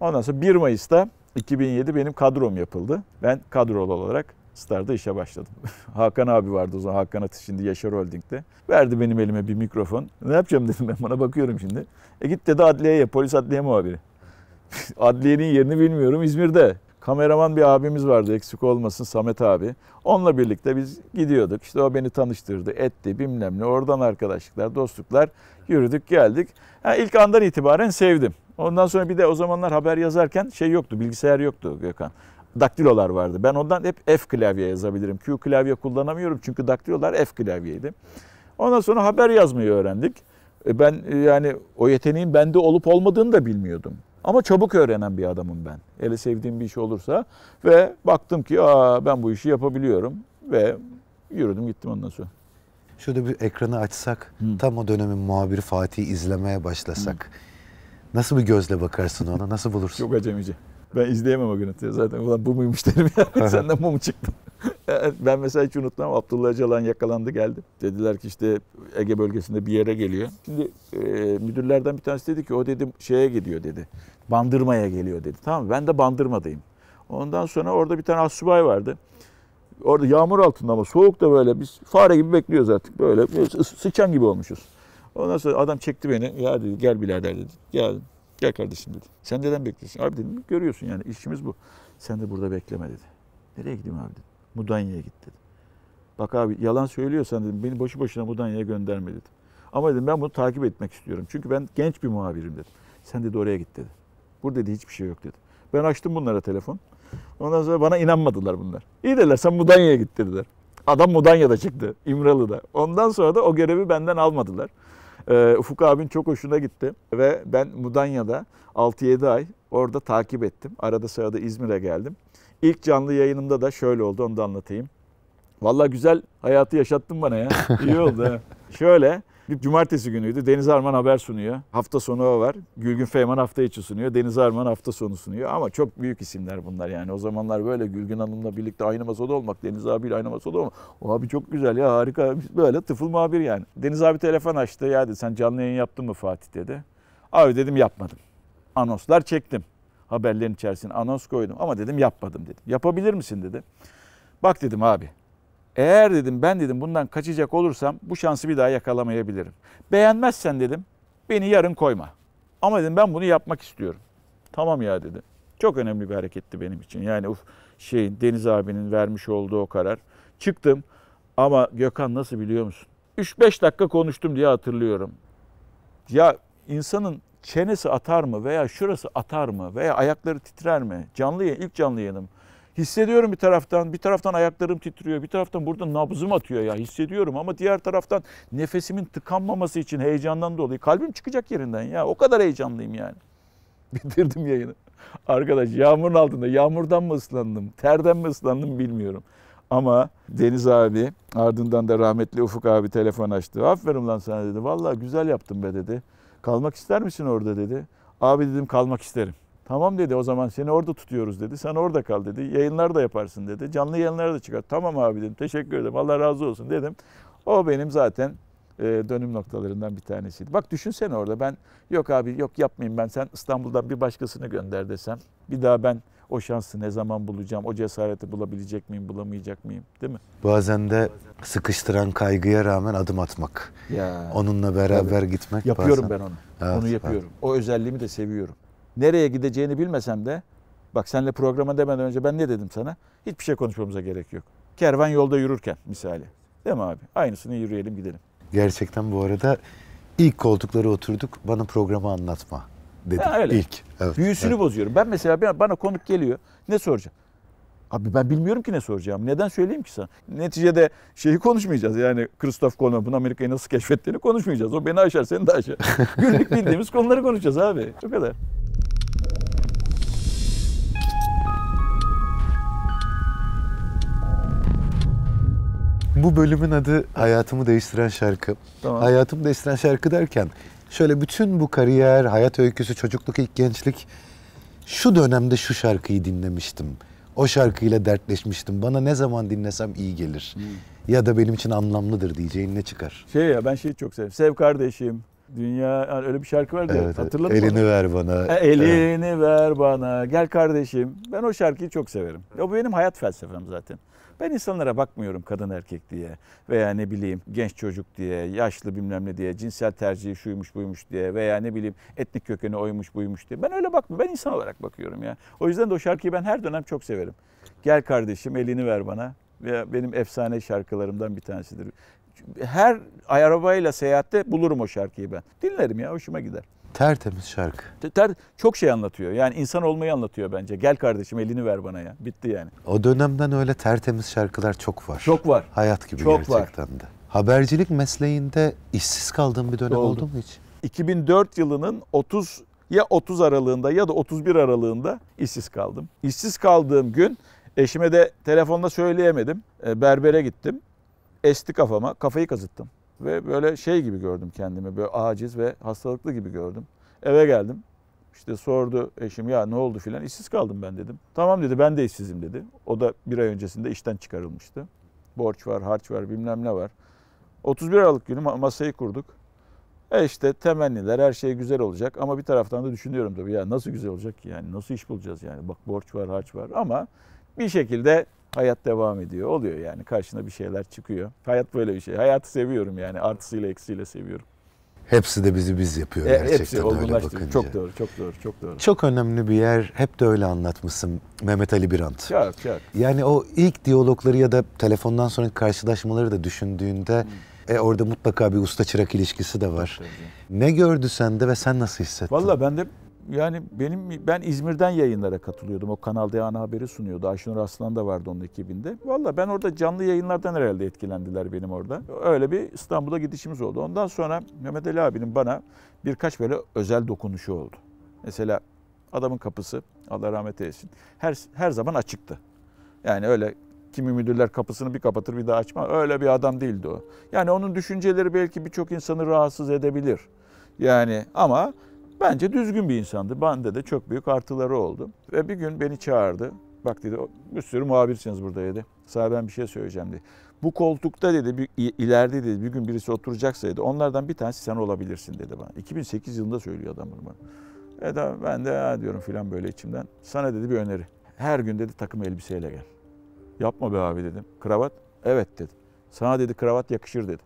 S1: Ondan sonra 1 Mayıs'ta 2007 benim kadrom yapıldı. Ben kadrolu olarak Star'da işe başladım. [LAUGHS] Hakan abi vardı o zaman. Hakan Atış şimdi Yaşar Holding'de. Verdi benim elime bir mikrofon. Ne yapacağım [LAUGHS] dedim ben. Bana bakıyorum şimdi. E git dedi adliyeye, polis adliye muhabiri. [LAUGHS] adliyenin yerini bilmiyorum İzmir'de. Kameraman bir abimiz vardı eksik olmasın Samet abi. Onunla birlikte biz gidiyorduk. İşte o beni tanıştırdı, etti bilmem ne. Oradan arkadaşlıklar, dostluklar yürüdük geldik. Yani ilk andan itibaren sevdim. Ondan sonra bir de o zamanlar haber yazarken şey yoktu, bilgisayar yoktu Gökhan. Daktilolar vardı. Ben ondan hep F klavye yazabilirim. Q klavye kullanamıyorum çünkü daktilolar F klavyeydi. Ondan sonra haber yazmayı öğrendik. E, ben e, yani o yeteneğin bende olup olmadığını da bilmiyordum. Ama çabuk öğrenen bir adamım ben. Ele sevdiğim bir iş olursa ve baktım ki aa ben bu işi yapabiliyorum ve yürüdüm gittim ondan sonra.
S2: Şurada bir ekranı açsak, Hı. tam o dönemin muhabiri Fatih'i izlemeye başlasak. Hı. Nasıl bir gözle bakarsın ona, nasıl bulursun? Çok acemice.
S1: Ben izleyemem o günü zaten. Ulan bu muymuş derim
S2: yani. [LAUGHS] Senden bu mu çıktı?
S1: [LAUGHS] ben mesela hiç unutmam. Abdullah Öcalan yakalandı geldi. Dediler ki işte Ege bölgesinde bir yere geliyor. Şimdi e, müdürlerden bir tanesi dedi ki o dedim şeye gidiyor dedi. Bandırmaya geliyor dedi. Tamam ben de Bandırma'dayım. Ondan sonra orada bir tane assubay vardı. Orada yağmur altında ama soğuk da böyle biz fare gibi bekliyoruz artık. Böyle, böyle sıçan gibi olmuşuz. Ondan sonra adam çekti beni. Ya dedi gel birader dedi. gel Gel kardeşim dedi. Sen neden bekliyorsun? Abi dedim görüyorsun yani işimiz bu. Sen de burada bekleme dedi. Nereye gideyim abi dedim. Mudanya'ya git dedim. Bak abi yalan söylüyorsan dedim beni boşu boşuna Mudanya'ya gönderme dedim. Ama dedim ben bunu takip etmek istiyorum. Çünkü ben genç bir muhabirim dedim. Sen dedi oraya git dedi. Burada dedi hiçbir şey yok dedi. Ben açtım bunlara telefon. Ondan sonra bana inanmadılar bunlar. İyi dediler sen Mudanya'ya git dediler. Adam Mudanya'da çıktı İmralı'da. Ondan sonra da o görevi benden almadılar. Ee, Ufuk abin çok hoşuna gitti ve ben Mudanya'da 6-7 ay orada takip ettim. Arada sırada İzmir'e geldim. İlk canlı yayınımda da şöyle oldu onu da anlatayım. Vallahi güzel hayatı yaşattın bana ya. [LAUGHS] İyi oldu. şöyle bir cumartesi günüydü. Deniz Arman haber sunuyor. Hafta sonu o var. Gülgün Feyman hafta içi sunuyor. Deniz Arman hafta sonu sunuyor. Ama çok büyük isimler bunlar yani. O zamanlar böyle Gülgün Hanım'la birlikte aynı masada olmak, Deniz abiyle aynı masada olmak. O abi çok güzel ya harika. Böyle tıfıl muhabir yani. Deniz abi telefon açtı. Ya dedi sen canlı yayın yaptın mı Fatih dedi. Abi dedim yapmadım. Anonslar çektim haberlerin içerisine anons koydum ama dedim yapmadım dedim. Yapabilir misin dedi. Bak dedim abi eğer dedim ben dedim bundan kaçacak olursam bu şansı bir daha yakalamayabilirim. Beğenmezsen dedim beni yarın koyma. Ama dedim ben bunu yapmak istiyorum. Tamam ya dedi. Çok önemli bir hareketti benim için. Yani uf şeyin Deniz abinin vermiş olduğu o karar. Çıktım ama Gökhan nasıl biliyor musun? 3-5 dakika konuştum diye hatırlıyorum. Ya insanın çenesi atar mı veya şurası atar mı veya ayakları titrer mi? Canlı yayın, ilk canlı yayınım. Hissediyorum bir taraftan, bir taraftan ayaklarım titriyor, bir taraftan burada nabzım atıyor ya hissediyorum ama diğer taraftan nefesimin tıkanmaması için heyecandan dolayı kalbim çıkacak yerinden ya. O kadar heyecanlıyım yani. [LAUGHS] Bitirdim yayını. Arkadaş yağmurun altında yağmurdan mı ıslandım, terden mi ıslandım bilmiyorum. Ama Deniz abi ardından da rahmetli Ufuk abi telefon açtı. Aferin lan sana dedi. Vallahi güzel yaptın be dedi. Kalmak ister misin orada dedi. Abi dedim kalmak isterim. Tamam dedi o zaman seni orada tutuyoruz dedi. Sen orada kal dedi. Yayınlar da yaparsın dedi. Canlı yayınlar da çıkar. Tamam abi dedim. Teşekkür ederim. Allah razı olsun dedim. O benim zaten e, dönüm noktalarından bir tanesiydi. Bak düşünsene orada ben yok abi yok yapmayayım ben sen İstanbul'dan bir başkasını gönder desem. Bir daha ben o şansı ne zaman bulacağım? O cesareti bulabilecek miyim, bulamayacak mıyım? Değil mi?
S2: Bazen de sıkıştıran kaygıya rağmen adım atmak. Ya. Onunla beraber tabii. gitmek. Yapıyorum bazen. ben onu. Evet, onu yapıyorum.
S1: Evet. O özelliğimi de seviyorum. Nereye gideceğini bilmesem de bak senle programa demeden önce ben ne dedim sana? Hiçbir şey konuşmamıza gerek yok. Kervan yolda yürürken misali. Değil mi abi? Aynısını yürüyelim gidelim.
S2: Gerçekten bu arada ilk koltuklara oturduk. Bana programı anlatma dedim ya ilk. Evet,
S1: Büyüsünü evet. bozuyorum. Ben mesela bana konuk geliyor. Ne soracağım? Abi ben bilmiyorum ki ne soracağım. Neden söyleyeyim ki sana? Neticede şeyi konuşmayacağız. Yani Christoph Kolomb'un Amerika'yı nasıl keşfettiğini konuşmayacağız. O beni aşar, seni de aşar. [LAUGHS] Günlük bildiğimiz konuları konuşacağız abi. O kadar.
S2: Bu bölümün adı Hayatımı Değiştiren Şarkı. Tamam. Hayatımı Değiştiren Şarkı derken Şöyle bütün bu kariyer, hayat öyküsü, çocukluk, ilk gençlik şu dönemde şu şarkıyı dinlemiştim. O şarkıyla dertleşmiştim. Bana ne zaman dinlesem iyi gelir. Hmm. Ya da benim için anlamlıdır diyeceğin ne çıkar?
S1: Şey ya ben şeyi çok seviyorum. Sev kardeşim. Dünya yani öyle bir şarkı vardı evet, ya mı? Elini onu.
S2: ver bana. E, elini
S1: evet. ver bana. Gel kardeşim. Ben o şarkıyı çok severim. Ya bu benim hayat felsefem zaten. Ben insanlara bakmıyorum kadın erkek diye veya ne bileyim genç çocuk diye, yaşlı bilmem ne diye, cinsel tercihi şuymuş buymuş diye veya ne bileyim etnik kökeni oymuş buymuş diye. Ben öyle bakmıyorum. Ben insan olarak bakıyorum ya. O yüzden de o şarkıyı ben her dönem çok severim. Gel kardeşim elini ver bana. Veya benim efsane şarkılarımdan bir tanesidir her arabayla seyahatte bulurum o şarkıyı ben. Dinlerim ya hoşuma gider.
S2: Tertemiz şarkı.
S1: Ter çok şey anlatıyor. Yani insan olmayı anlatıyor bence. Gel kardeşim elini ver bana ya. Bitti yani.
S2: O dönemden öyle tertemiz şarkılar çok var. Çok var. Hayat gibi çok gerçekten var. de. Habercilik mesleğinde işsiz kaldığın bir dönem Oldu. mu hiç?
S1: 2004 yılının 30 ya 30 aralığında ya da 31 aralığında işsiz kaldım. İşsiz kaldığım gün eşime de telefonda söyleyemedim. E, berbere gittim. Esti kafama, kafayı kazıttım. Ve böyle şey gibi gördüm kendimi. Böyle aciz ve hastalıklı gibi gördüm. Eve geldim. işte sordu eşim ya ne oldu filan. işsiz kaldım ben dedim. Tamam dedi ben de işsizim dedi. O da bir ay öncesinde işten çıkarılmıştı. Borç var, harç var, bilmem ne var. 31 Aralık günü masayı kurduk. E işte temenniler her şey güzel olacak ama bir taraftan da düşünüyorum tabii ya nasıl güzel olacak ki yani nasıl iş bulacağız yani bak borç var harç var ama bir şekilde hayat devam ediyor. Oluyor yani karşına bir şeyler çıkıyor. Hayat böyle bir şey. Hayatı seviyorum yani artısıyla eksiyle seviyorum.
S2: Hepsi de bizi biz yapıyor e, gerçekten hepsi, öyle bakınca. Çok doğru, çok doğru, çok doğru. Çok önemli bir yer. Hep de öyle anlatmışsın Mehmet Ali Birant. Çok, çok. Yani o ilk diyalogları ya da telefondan sonraki karşılaşmaları da düşündüğünde hmm. e, orada mutlaka bir usta çırak ilişkisi de var. Ne gördü sende ve sen nasıl hissettin?
S1: Valla ben de yani benim ben İzmir'den yayınlara katılıyordum. O kanalda ana haberi sunuyordu. Ayşenur Aslan da vardı onun ekibinde. Valla ben orada canlı yayınlardan herhalde etkilendiler benim orada. Öyle bir İstanbul'a gidişimiz oldu. Ondan sonra Mehmet Ali abinin bana birkaç böyle özel dokunuşu oldu. Mesela adamın kapısı Allah rahmet eylesin her her zaman açıktı. Yani öyle kimi müdürler kapısını bir kapatır bir daha açma. Öyle bir adam değildi o. Yani onun düşünceleri belki birçok insanı rahatsız edebilir. Yani ama Bence düzgün bir insandı. Bende de çok büyük artıları oldu. Ve bir gün beni çağırdı. Bak dedi bir sürü muhabirsiniz burada dedi. Sana ben bir şey söyleyeceğim dedi. Bu koltukta dedi bir, ileride dedi bir gün birisi oturacaksa dedi onlardan bir tanesi sen olabilirsin dedi bana. 2008 yılında söylüyor adam bunu bana. E ben de ha diyorum filan böyle içimden. Sana dedi bir öneri. Her gün dedi takım elbiseyle gel. Yapma be abi dedim. Kravat? Evet dedi. Sana dedi kravat yakışır dedi.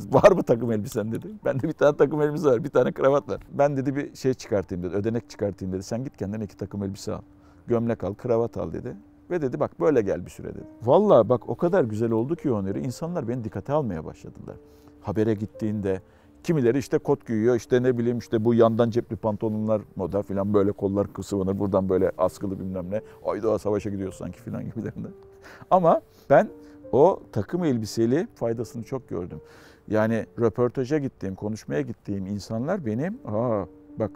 S1: [LAUGHS] var mı takım elbisen dedi. Ben de bir tane takım elbise var, bir tane kravat var. Ben dedi bir şey çıkartayım dedi, ödenek çıkartayım dedi. Sen git kendine iki takım elbise al. Gömlek al, kravat al dedi. Ve dedi bak böyle gel bir süre dedi. Valla bak o kadar güzel oldu ki o öneri. İnsanlar beni dikkate almaya başladılar. Habere gittiğinde kimileri işte kot giyiyor işte ne bileyim işte bu yandan cepli pantolonlar moda filan böyle kollar kısıvanır buradan böyle askılı bilmem ne. Aydoğa savaşa gidiyor sanki filan gibilerinde. Ama ben o takım elbiseli faydasını çok gördüm. Yani röportaja gittiğim, konuşmaya gittiğim insanlar benim, aa bak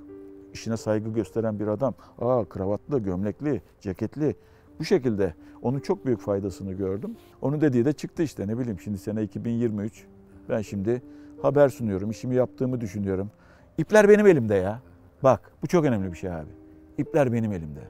S1: işine saygı gösteren bir adam, aa kravatlı, gömlekli, ceketli, bu şekilde onun çok büyük faydasını gördüm. Onun dediği de çıktı işte ne bileyim şimdi sene 2023. Ben şimdi haber sunuyorum, işimi yaptığımı düşünüyorum. İpler benim elimde ya. Bak bu çok önemli bir şey abi. İpler benim elimde.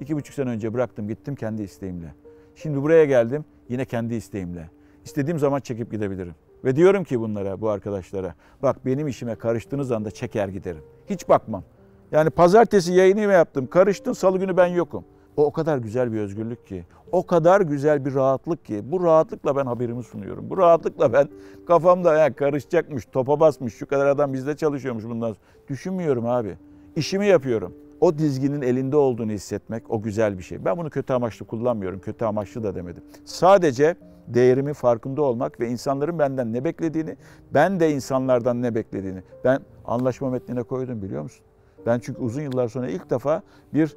S1: İki buçuk sene önce bıraktım gittim kendi isteğimle. Şimdi buraya geldim yine kendi isteğimle. İstediğim zaman çekip gidebilirim. Ve diyorum ki bunlara, bu arkadaşlara, bak benim işime karıştığınız anda çeker giderim. Hiç bakmam. Yani pazartesi yayını yaptım, karıştın, salı günü ben yokum. O o kadar güzel bir özgürlük ki, o kadar güzel bir rahatlık ki, bu rahatlıkla ben haberimi sunuyorum. Bu rahatlıkla ben kafamda ya karışacakmış, topa basmış, şu kadar adam bizde çalışıyormuş bundan sonra. Düşünmüyorum abi. işimi yapıyorum o dizginin elinde olduğunu hissetmek o güzel bir şey. Ben bunu kötü amaçlı kullanmıyorum. Kötü amaçlı da demedim. Sadece değerimin farkında olmak ve insanların benden ne beklediğini, ben de insanlardan ne beklediğini. Ben anlaşma metnine koydum biliyor musun? Ben çünkü uzun yıllar sonra ilk defa bir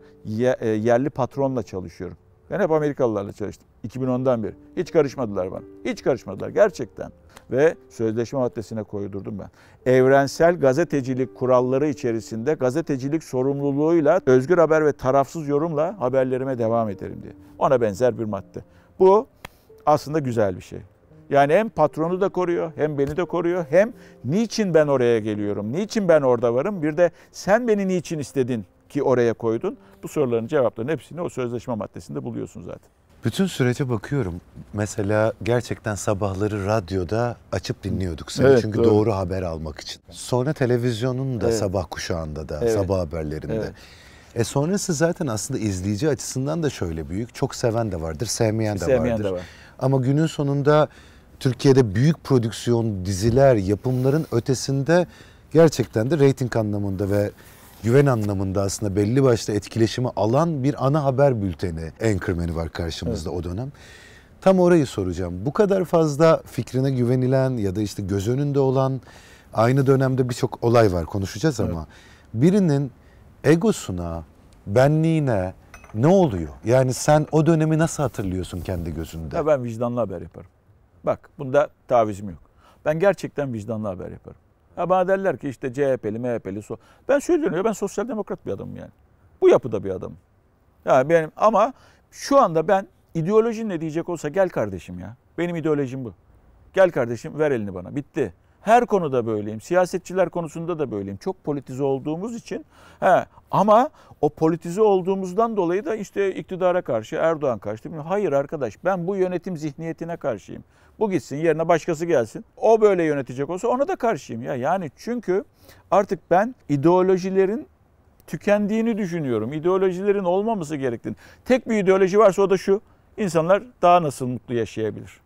S1: e, yerli patronla çalışıyorum. Ben hep Amerikalılarla çalıştım. 2010'dan beri. Hiç karışmadılar bana. Hiç karışmadılar gerçekten. Ve sözleşme maddesine koydurdum ben. Evrensel gazetecilik kuralları içerisinde gazetecilik sorumluluğuyla özgür haber ve tarafsız yorumla haberlerime devam ederim diye. Ona benzer bir madde. Bu aslında güzel bir şey. Yani hem patronu da koruyor, hem beni de koruyor, hem niçin ben oraya geliyorum, niçin ben orada varım, bir de sen beni niçin istedin ki oraya koydun? Bu soruların cevaplarının hepsini o sözleşme maddesinde buluyorsun zaten.
S2: Bütün sürece bakıyorum. Mesela gerçekten sabahları radyoda açıp dinliyorduk seni. Evet, Çünkü doğru. doğru haber almak için. Sonra televizyonun da evet. sabah kuşağında da, evet. sabah haberlerinde. Evet. E sonrası zaten aslında izleyici açısından da şöyle büyük. Çok seven de vardır, sevmeyen de sevmeyen vardır. De var. Ama günün sonunda Türkiye'de büyük prodüksiyon, diziler, yapımların ötesinde gerçekten de reyting anlamında ve güven anlamında aslında belli başlı etkileşimi alan bir ana haber bülteni enkırmeni var karşımızda evet. o dönem. Tam orayı soracağım. Bu kadar fazla fikrine güvenilen ya da işte göz önünde olan aynı dönemde birçok olay var konuşacağız ama birinin egosuna, benliğine ne oluyor? Yani sen o dönemi nasıl hatırlıyorsun kendi gözünde?
S1: Ya ben vicdanlı haber yaparım. Bak bunda tavizim yok. Ben gerçekten vicdanlı haber yaparım. Ha bana derler ki işte CHP'li, MHP'li. So ben söylüyorum ya ben sosyal demokrat bir adamım yani. Bu yapıda bir adamım. Yani benim ama şu anda ben ideolojin ne diyecek olsa gel kardeşim ya. Benim ideolojim bu. Gel kardeşim ver elini bana. Bitti. Her konuda böyleyim. Siyasetçiler konusunda da böyleyim. Çok politize olduğumuz için. He, ama o politize olduğumuzdan dolayı da işte iktidara karşı, Erdoğan karşı. Hayır arkadaş ben bu yönetim zihniyetine karşıyım. Bu gitsin yerine başkası gelsin. O böyle yönetecek olsa ona da karşıyım. ya Yani çünkü artık ben ideolojilerin tükendiğini düşünüyorum. İdeolojilerin olmaması gerektiğini. Tek bir ideoloji varsa o da şu. İnsanlar daha nasıl mutlu yaşayabilir?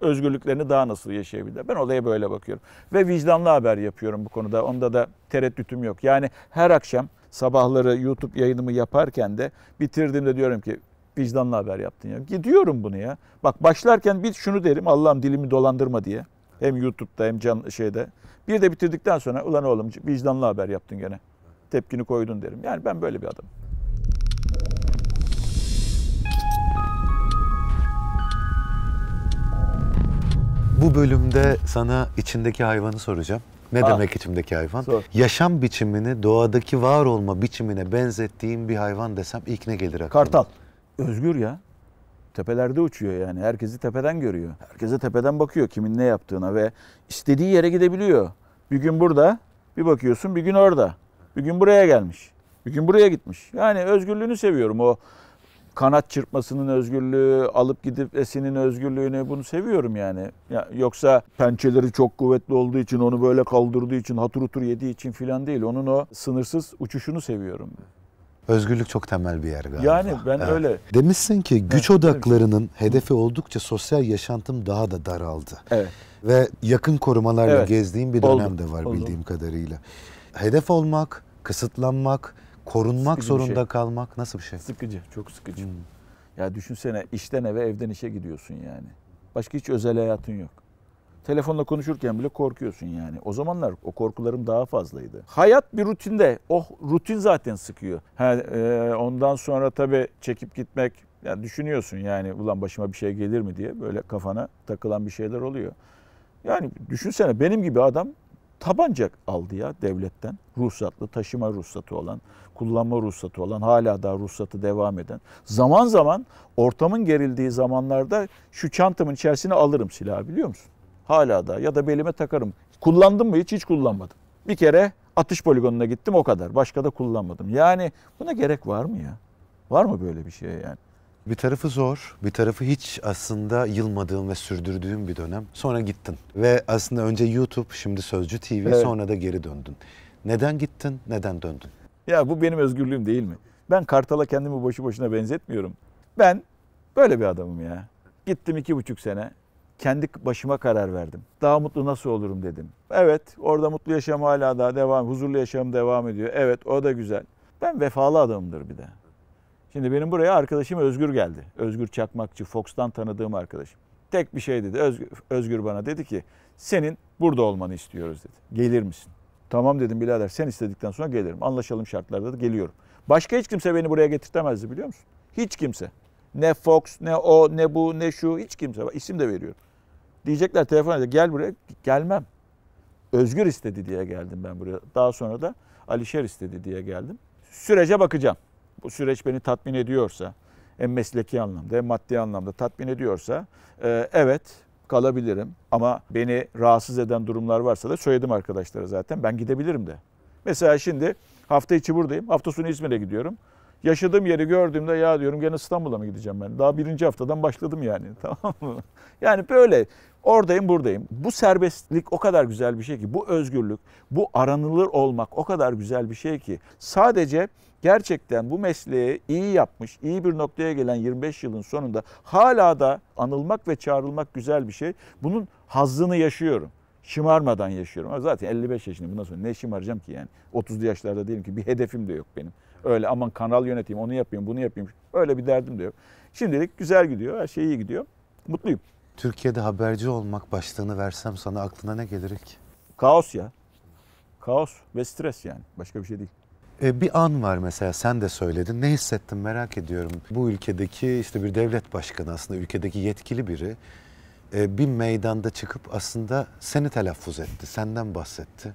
S1: özgürlüklerini daha nasıl yaşayabilirler? Ben olaya böyle bakıyorum. Ve vicdanlı haber yapıyorum bu konuda. Onda da tereddütüm yok. Yani her akşam sabahları YouTube yayınımı yaparken de bitirdiğimde diyorum ki vicdanlı haber yaptın ya. Gidiyorum bunu ya. Bak başlarken bir şunu derim Allah'ım dilimi dolandırma diye. Hem YouTube'da hem can şeyde. Bir de bitirdikten sonra ulan oğlum vicdanlı haber yaptın gene. Tepkini koydun derim. Yani ben böyle bir adamım.
S2: Bu bölümde sana içindeki hayvanı soracağım. Ne ha. demek içimdeki hayvan? Sor. Yaşam biçimini doğadaki var olma biçimine benzettiğim bir hayvan desem ilk ne gelir aklıma? Kartal. Özgür ya. Tepelerde uçuyor
S1: yani. Herkesi tepeden görüyor. Herkese tepeden bakıyor kimin ne yaptığına ve istediği yere gidebiliyor. Bir gün burada, bir bakıyorsun bir gün orada. Bir gün buraya gelmiş. Bir gün buraya gitmiş. Yani özgürlüğünü seviyorum o kanat çırpmasının özgürlüğü, alıp gidip esinin özgürlüğünü bunu seviyorum yani. Ya, yoksa pençeleri çok kuvvetli olduğu için, onu böyle kaldırdığı için, hatır hutur yediği için filan değil. Onun o sınırsız uçuşunu seviyorum.
S2: Özgürlük çok temel bir yer galiba. Yani ben evet. öyle. Demişsin ki güç odaklarının hedefi oldukça sosyal yaşantım daha da daraldı. Evet. Ve yakın korumalarla evet. gezdiğim bir dönem de var Oldu. bildiğim kadarıyla. Hedef olmak, kısıtlanmak, korunmak sıkıcı zorunda şey.
S1: kalmak nasıl bir şey? Sıkıcı, çok sıkıcı. Hmm. Ya düşünsene işten eve, evden işe gidiyorsun yani. Başka hiç özel hayatın yok. Telefonla konuşurken bile korkuyorsun yani. O zamanlar o korkularım daha fazlaydı. Hayat bir rutinde. Oh rutin zaten sıkıyor. Ha, e, ondan sonra tabii çekip gitmek. Yani düşünüyorsun yani ulan başıma bir şey gelir mi diye böyle kafana takılan bir şeyler oluyor. Yani düşünsene benim gibi adam tabanca aldı ya devletten. Ruhsatlı, taşıma ruhsatı olan, kullanma ruhsatı olan, hala daha ruhsatı devam eden. Zaman zaman ortamın gerildiği zamanlarda şu çantamın içerisine alırım silahı biliyor musun? Hala da ya da belime takarım. Kullandım mı hiç? Hiç kullanmadım. Bir kere atış poligonuna gittim o kadar. Başka da kullanmadım. Yani buna gerek var mı ya?
S2: Var mı böyle bir şey yani? Bir tarafı zor, bir tarafı hiç aslında yılmadığım ve sürdürdüğüm bir dönem. Sonra gittin ve aslında önce YouTube, şimdi Sözcü TV, evet. sonra da geri döndün. Neden gittin, neden döndün?
S1: Ya bu benim özgürlüğüm değil mi? Ben Kartal'a kendimi boşu boşuna benzetmiyorum. Ben böyle bir adamım ya. Gittim iki buçuk sene. Kendi başıma karar verdim. Daha mutlu nasıl olurum dedim. Evet orada mutlu yaşam hala daha devam, huzurlu yaşam devam ediyor. Evet o da güzel. Ben vefalı adamımdır bir de. Şimdi benim buraya arkadaşım Özgür geldi. Özgür Çakmakçı, Fox'tan tanıdığım arkadaşım. Tek bir şey dedi. Özgür, Özgür bana dedi ki senin burada olmanı istiyoruz dedi. Gelir misin? Tamam dedim birader sen istedikten sonra gelirim. Anlaşalım şartlarda da geliyorum. Başka hiç kimse beni buraya getirtemezdi biliyor musun? Hiç kimse. Ne Fox, ne o, ne bu, ne şu hiç kimse. İsim de veriyorum. Diyecekler telefon edecek gel buraya gelmem. Özgür istedi diye geldim ben buraya. Daha sonra da Alişer istedi diye geldim. Sürece bakacağım bu süreç beni tatmin ediyorsa, hem mesleki anlamda hem maddi anlamda tatmin ediyorsa e, evet kalabilirim. Ama beni rahatsız eden durumlar varsa da söyledim arkadaşlara zaten ben gidebilirim de. Mesela şimdi hafta içi buradayım, hafta sonu İzmir'e gidiyorum yaşadığım yeri gördüğümde ya diyorum gene İstanbul'a mı gideceğim ben? Daha birinci haftadan başladım yani [LAUGHS] tamam mı? Yani böyle oradayım buradayım. Bu serbestlik o kadar güzel bir şey ki bu özgürlük, bu aranılır olmak o kadar güzel bir şey ki sadece gerçekten bu mesleği iyi yapmış, iyi bir noktaya gelen 25 yılın sonunda hala da anılmak ve çağrılmak güzel bir şey. Bunun hazzını yaşıyorum şımarmadan yaşıyorum. zaten 55 yaşındayım. Bundan sonra ne şımaracağım ki yani? 30'lu yaşlarda değilim ki bir hedefim de yok benim. Öyle aman kanal yöneteyim, onu yapayım, bunu yapayım. Öyle bir derdim diyor. Şimdilik güzel gidiyor, her şey iyi gidiyor.
S2: Mutluyum. Türkiye'de haberci olmak başlığını versem sana aklına ne gelir ki? Kaos
S1: ya. Kaos ve stres yani. Başka bir şey değil.
S2: E, bir an var mesela sen de söyledin. Ne hissettin merak ediyorum. Bu ülkedeki işte bir devlet başkanı aslında ülkedeki yetkili biri e, bir meydanda çıkıp aslında seni telaffuz etti, senden bahsetti.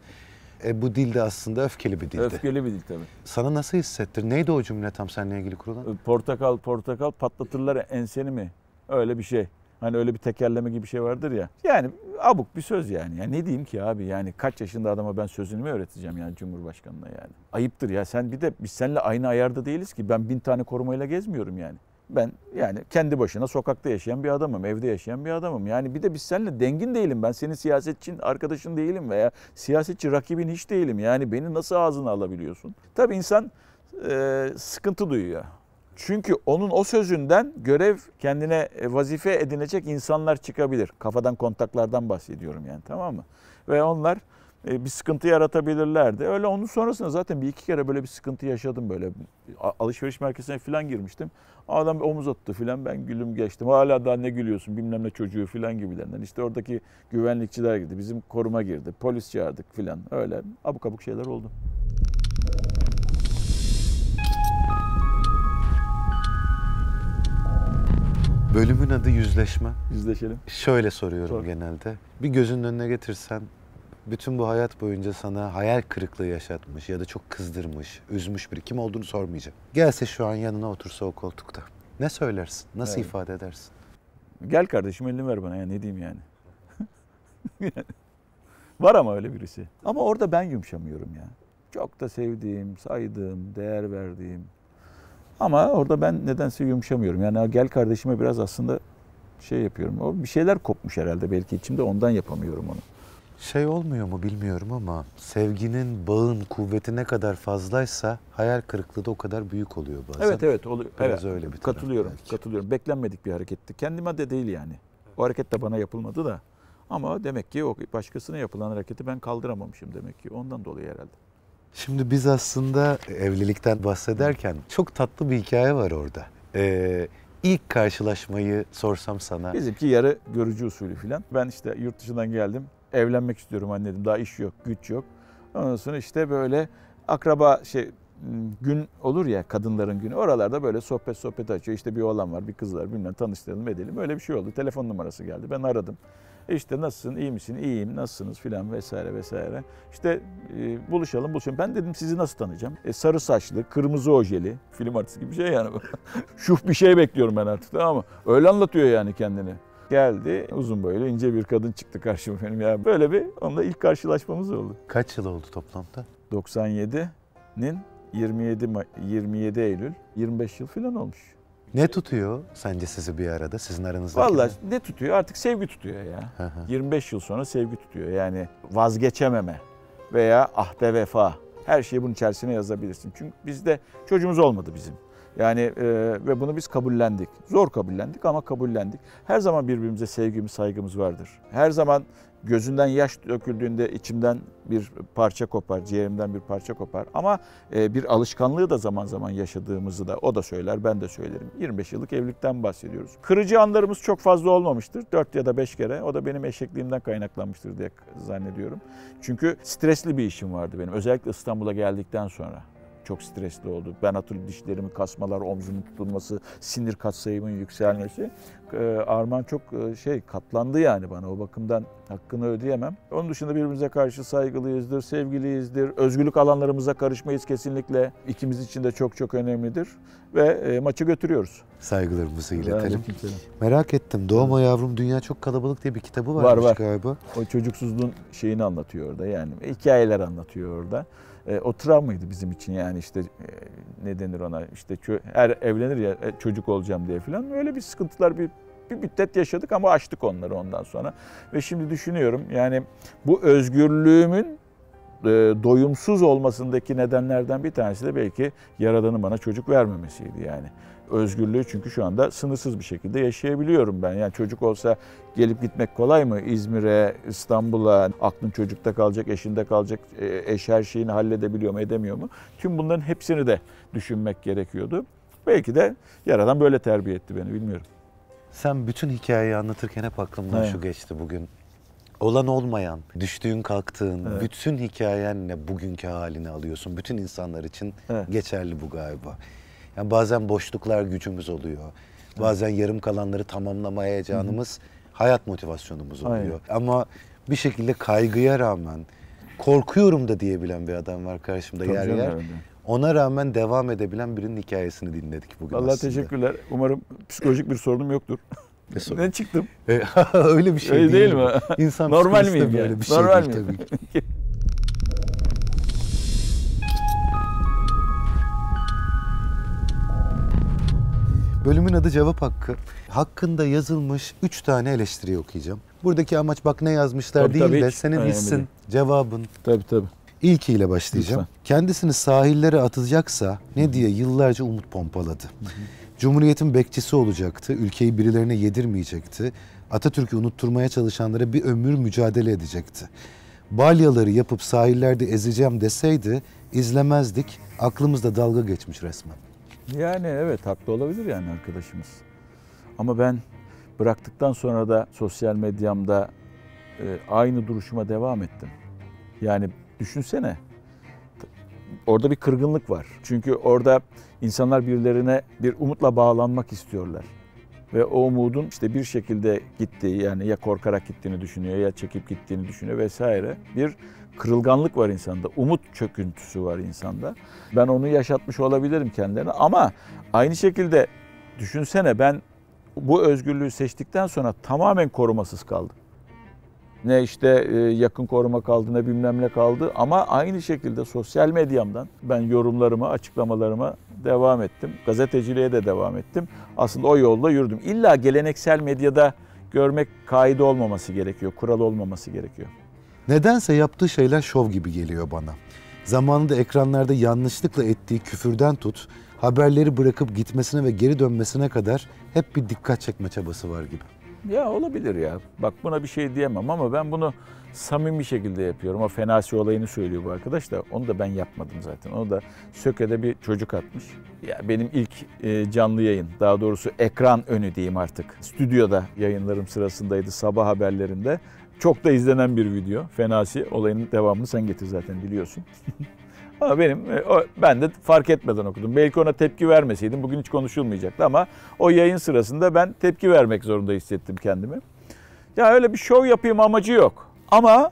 S2: E, bu dil de aslında öfkeli bir dildi. Öfkeli bir dil tabii. Sana nasıl hissettir? Neydi o cümle tam seninle ilgili kurulan? E, portakal portakal patlatırlar enseni mi? Öyle bir şey.
S1: Hani öyle bir tekerleme gibi bir şey vardır ya. Yani abuk bir söz yani. Ya ne diyeyim ki abi yani kaç yaşında adama ben sözünü mü öğreteceğim yani Cumhurbaşkanı'na yani. Ayıptır ya sen bir de biz seninle aynı ayarda değiliz ki. Ben bin tane korumayla gezmiyorum yani. Ben yani kendi başına sokakta yaşayan bir adamım, evde yaşayan bir adamım. Yani bir de biz seninle dengin değilim. Ben senin siyasetçin arkadaşın değilim veya siyasetçi rakibin hiç değilim. Yani beni nasıl ağzına alabiliyorsun? Tabii insan e, sıkıntı duyuyor. Çünkü onun o sözünden görev kendine e, vazife edinecek insanlar çıkabilir. Kafadan kontaklardan bahsediyorum yani tamam mı? Ve onlar e, bir sıkıntı yaratabilirlerdi. Öyle onun sonrasında zaten bir iki kere böyle bir sıkıntı yaşadım böyle. Alışveriş merkezine falan girmiştim. Adam omuz attı falan ben gülüm geçtim. Hala daha ne gülüyorsun bilmem ne çocuğu falan gibilerinden. İşte oradaki güvenlikçiler girdi. Bizim koruma girdi. Polis çağırdık falan. Öyle abuk abuk şeyler oldu.
S2: Bölümün adı yüzleşme. Yüzleşelim. Şöyle soruyorum Sor. genelde. Bir gözünün önüne getirsen bütün bu hayat boyunca sana hayal kırıklığı yaşatmış ya da çok kızdırmış, üzmüş biri kim olduğunu sormayacağım. Gelse şu an yanına otursa o koltukta. Ne söylersin? Nasıl evet. ifade edersin? Gel kardeşim elini ver bana ya ne diyeyim yani. [LAUGHS] Var ama öyle birisi.
S1: Ama orada ben yumuşamıyorum ya. Çok da sevdiğim, saydığım, değer verdiğim. Ama orada ben nedense yumuşamıyorum. Yani gel kardeşime biraz aslında şey
S2: yapıyorum. O bir şeyler kopmuş herhalde belki içimde ondan yapamıyorum onu. Şey olmuyor mu bilmiyorum ama sevginin, bağın kuvveti ne kadar fazlaysa hayal kırıklığı da o kadar büyük oluyor bazen. Evet evet oluyor. Biraz evet, öyle bir Katılıyorum. Belki.
S1: Katılıyorum. Beklenmedik bir hareketti. Kendime de değil yani. O hareket de bana yapılmadı da. Ama demek ki o başkasına yapılan hareketi ben kaldıramamışım demek ki. Ondan dolayı herhalde.
S2: Şimdi biz aslında evlilikten bahsederken çok tatlı bir hikaye var orada. Ee, ilk karşılaşmayı sorsam sana.
S1: Bizimki yarı görücü usulü filan. Ben işte yurt dışından geldim evlenmek istiyorum anne dedim. Daha iş yok, güç yok. Ondan sonra işte böyle akraba şey gün olur ya kadınların günü. Oralarda böyle sohbet sohbet açıyor. İşte bir oğlan var, bir kız var bilmem tanıştıralım edelim. Öyle bir şey oldu. Telefon numarası geldi. Ben aradım. E işte nasılsın, iyi misin, iyiyim, nasılsınız filan vesaire vesaire. İşte e, buluşalım, buluşalım. Ben dedim sizi nasıl tanıyacağım? E, sarı saçlı, kırmızı ojeli, film artisti gibi bir şey yani. [LAUGHS] Şuf bir şey bekliyorum ben artık tamam mı? Öyle anlatıyor yani kendini geldi. Uzun böyle ince bir kadın çıktı karşıma benim. Yani böyle bir onunla ilk karşılaşmamız oldu. Kaç yıl oldu toplamda? 97'nin 27 27
S2: Eylül 25 yıl falan olmuş. Ne tutuyor sence sizi bir arada sizin aranızda? Valla
S1: ne tutuyor artık sevgi tutuyor ya. 25 yıl sonra sevgi tutuyor
S2: yani vazgeçememe
S1: veya ahde vefa her şeyi bunun içerisine yazabilirsin. Çünkü bizde çocuğumuz olmadı bizim. Yani e, ve bunu biz kabullendik. Zor kabullendik ama kabullendik. Her zaman birbirimize sevgimiz, saygımız vardır. Her zaman gözünden yaş döküldüğünde içimden bir parça kopar, ciğerimden bir parça kopar. Ama e, bir alışkanlığı da zaman zaman yaşadığımızı da o da söyler, ben de söylerim. 25 yıllık evlilikten bahsediyoruz. Kırıcı anlarımız çok fazla olmamıştır. 4 ya da 5 kere. O da benim eşekliğimden kaynaklanmıştır diye zannediyorum. Çünkü stresli bir işim vardı benim. Özellikle İstanbul'a geldikten sonra çok stresli oldu. Ben hatırlıyorum dişlerimi kasmalar, omzumun tutulması, sinir katsayımın yükselmesi. Ee, Arman çok e, şey katlandı yani bana o bakımdan hakkını ödeyemem. Onun dışında birbirimize karşı saygılıyızdır, sevgiliyizdir. Özgürlük alanlarımıza karışmayız kesinlikle. İkimiz için de çok çok önemlidir ve e, maçı götürüyoruz.
S2: Saygılarımızı iletelim. Merak ettim. Doğma yavrum dünya çok kalabalık diye bir kitabı varmış var, var. galiba.
S1: O çocuksuzluğun şeyini anlatıyor orada yani. Hikayeler anlatıyor orada e, o travmaydı bizim için yani işte e, ne denir ona işte er evlenir ya e, çocuk olacağım diye filan öyle bir sıkıntılar bir bir müddet yaşadık ama açtık onları ondan sonra ve şimdi düşünüyorum yani bu özgürlüğümün e, doyumsuz olmasındaki nedenlerden bir tanesi de belki Yaradan'ın bana çocuk vermemesiydi yani özgürlüğü çünkü şu anda sınırsız bir şekilde yaşayabiliyorum ben. Yani çocuk olsa gelip gitmek kolay mı? İzmir'e, İstanbul'a, aklın çocukta kalacak, eşinde kalacak, e, eş her şeyini halledebiliyor mu, edemiyor mu? Tüm bunların hepsini de düşünmek
S2: gerekiyordu. Belki de Yaradan böyle terbiye etti beni bilmiyorum. Sen bütün hikayeyi anlatırken hep aklımdan evet. şu geçti bugün. Olan olmayan, düştüğün kalktığın, evet. bütün hikayenle bugünkü halini alıyorsun. Bütün insanlar için evet. geçerli bu galiba. Yani bazen boşluklar gücümüz oluyor. Bazen yarım kalanları tamamlama heyecanımız hayat motivasyonumuz oluyor. Aynen. Ama bir şekilde kaygıya rağmen korkuyorum da diyebilen bir adam var karşımda Tabii yer yer. Herhalde. Ona rağmen devam edebilen birinin hikayesini dinledik bugün Allah aslında.
S1: teşekkürler. Umarım psikolojik bir sorunum yoktur. Ne sorun? çıktım?
S2: E, [LAUGHS] öyle bir şey Öyle değil, değil mi? İnsan Normal miyim yani? bir şey Normal şey değil, tabii ki. [LAUGHS] Bölümün adı Cevap Hakkı. Hakkında yazılmış 3 tane eleştiri okuyacağım. Buradaki amaç bak ne yazmışlar tabii, değil tabii, de senin hissin, cevabın. Tabii tabii. İlkiyle başlayacağım. Lütfen. Kendisini sahillere atacaksa ne diye yıllarca umut pompaladı. Cumhuriyetin bekçisi olacaktı, ülkeyi birilerine yedirmeyecekti. Atatürk'ü unutturmaya çalışanlara bir ömür mücadele edecekti. Balyaları yapıp sahillerde ezeceğim deseydi izlemezdik, aklımızda dalga geçmiş resmen.
S1: Yani evet haklı olabilir yani arkadaşımız. Ama ben bıraktıktan sonra da sosyal medyamda e, aynı duruşuma devam ettim. Yani düşünsene orada bir kırgınlık var. Çünkü orada insanlar birilerine bir umutla bağlanmak istiyorlar. Ve o umudun işte bir şekilde gittiği yani ya korkarak gittiğini düşünüyor ya çekip gittiğini düşünüyor vesaire. Bir kırılganlık var insanda. Umut çöküntüsü var insanda. Ben onu yaşatmış olabilirim kendilerine ama aynı şekilde düşünsene ben bu özgürlüğü seçtikten sonra tamamen korumasız kaldım ne işte e, yakın koruma kaldı ne bilmem ne kaldı ama aynı şekilde sosyal medyamdan ben yorumlarımı, açıklamalarıma devam ettim. Gazeteciliğe de devam ettim. Aslında o yolda yürüdüm. İlla geleneksel medyada görmek kaide olmaması gerekiyor, kural olmaması gerekiyor.
S2: Nedense yaptığı şeyler şov gibi geliyor bana. Zamanında ekranlarda yanlışlıkla ettiği küfürden tut, haberleri bırakıp gitmesine ve geri dönmesine kadar hep bir dikkat çekme çabası var gibi.
S1: Ya olabilir ya. Bak buna bir şey diyemem ama ben bunu samimi şekilde yapıyorum. O fenasi şey olayını söylüyor bu arkadaş da onu da ben yapmadım zaten. Onu da Söke'de bir çocuk atmış. Ya benim ilk e, canlı yayın, daha doğrusu ekran önü diyeyim artık. Stüdyoda yayınlarım sırasındaydı sabah haberlerinde. Çok da izlenen bir video. Fenasi şey olayının devamını sen getir zaten biliyorsun. [LAUGHS] Ama benim e, ben de fark etmeden okudum. Belki ona tepki vermeseydim bugün hiç konuşulmayacaktı ama o yayın sırasında ben tepki vermek zorunda hissettim kendimi. Ya öyle bir şov yapayım amacı yok. Ama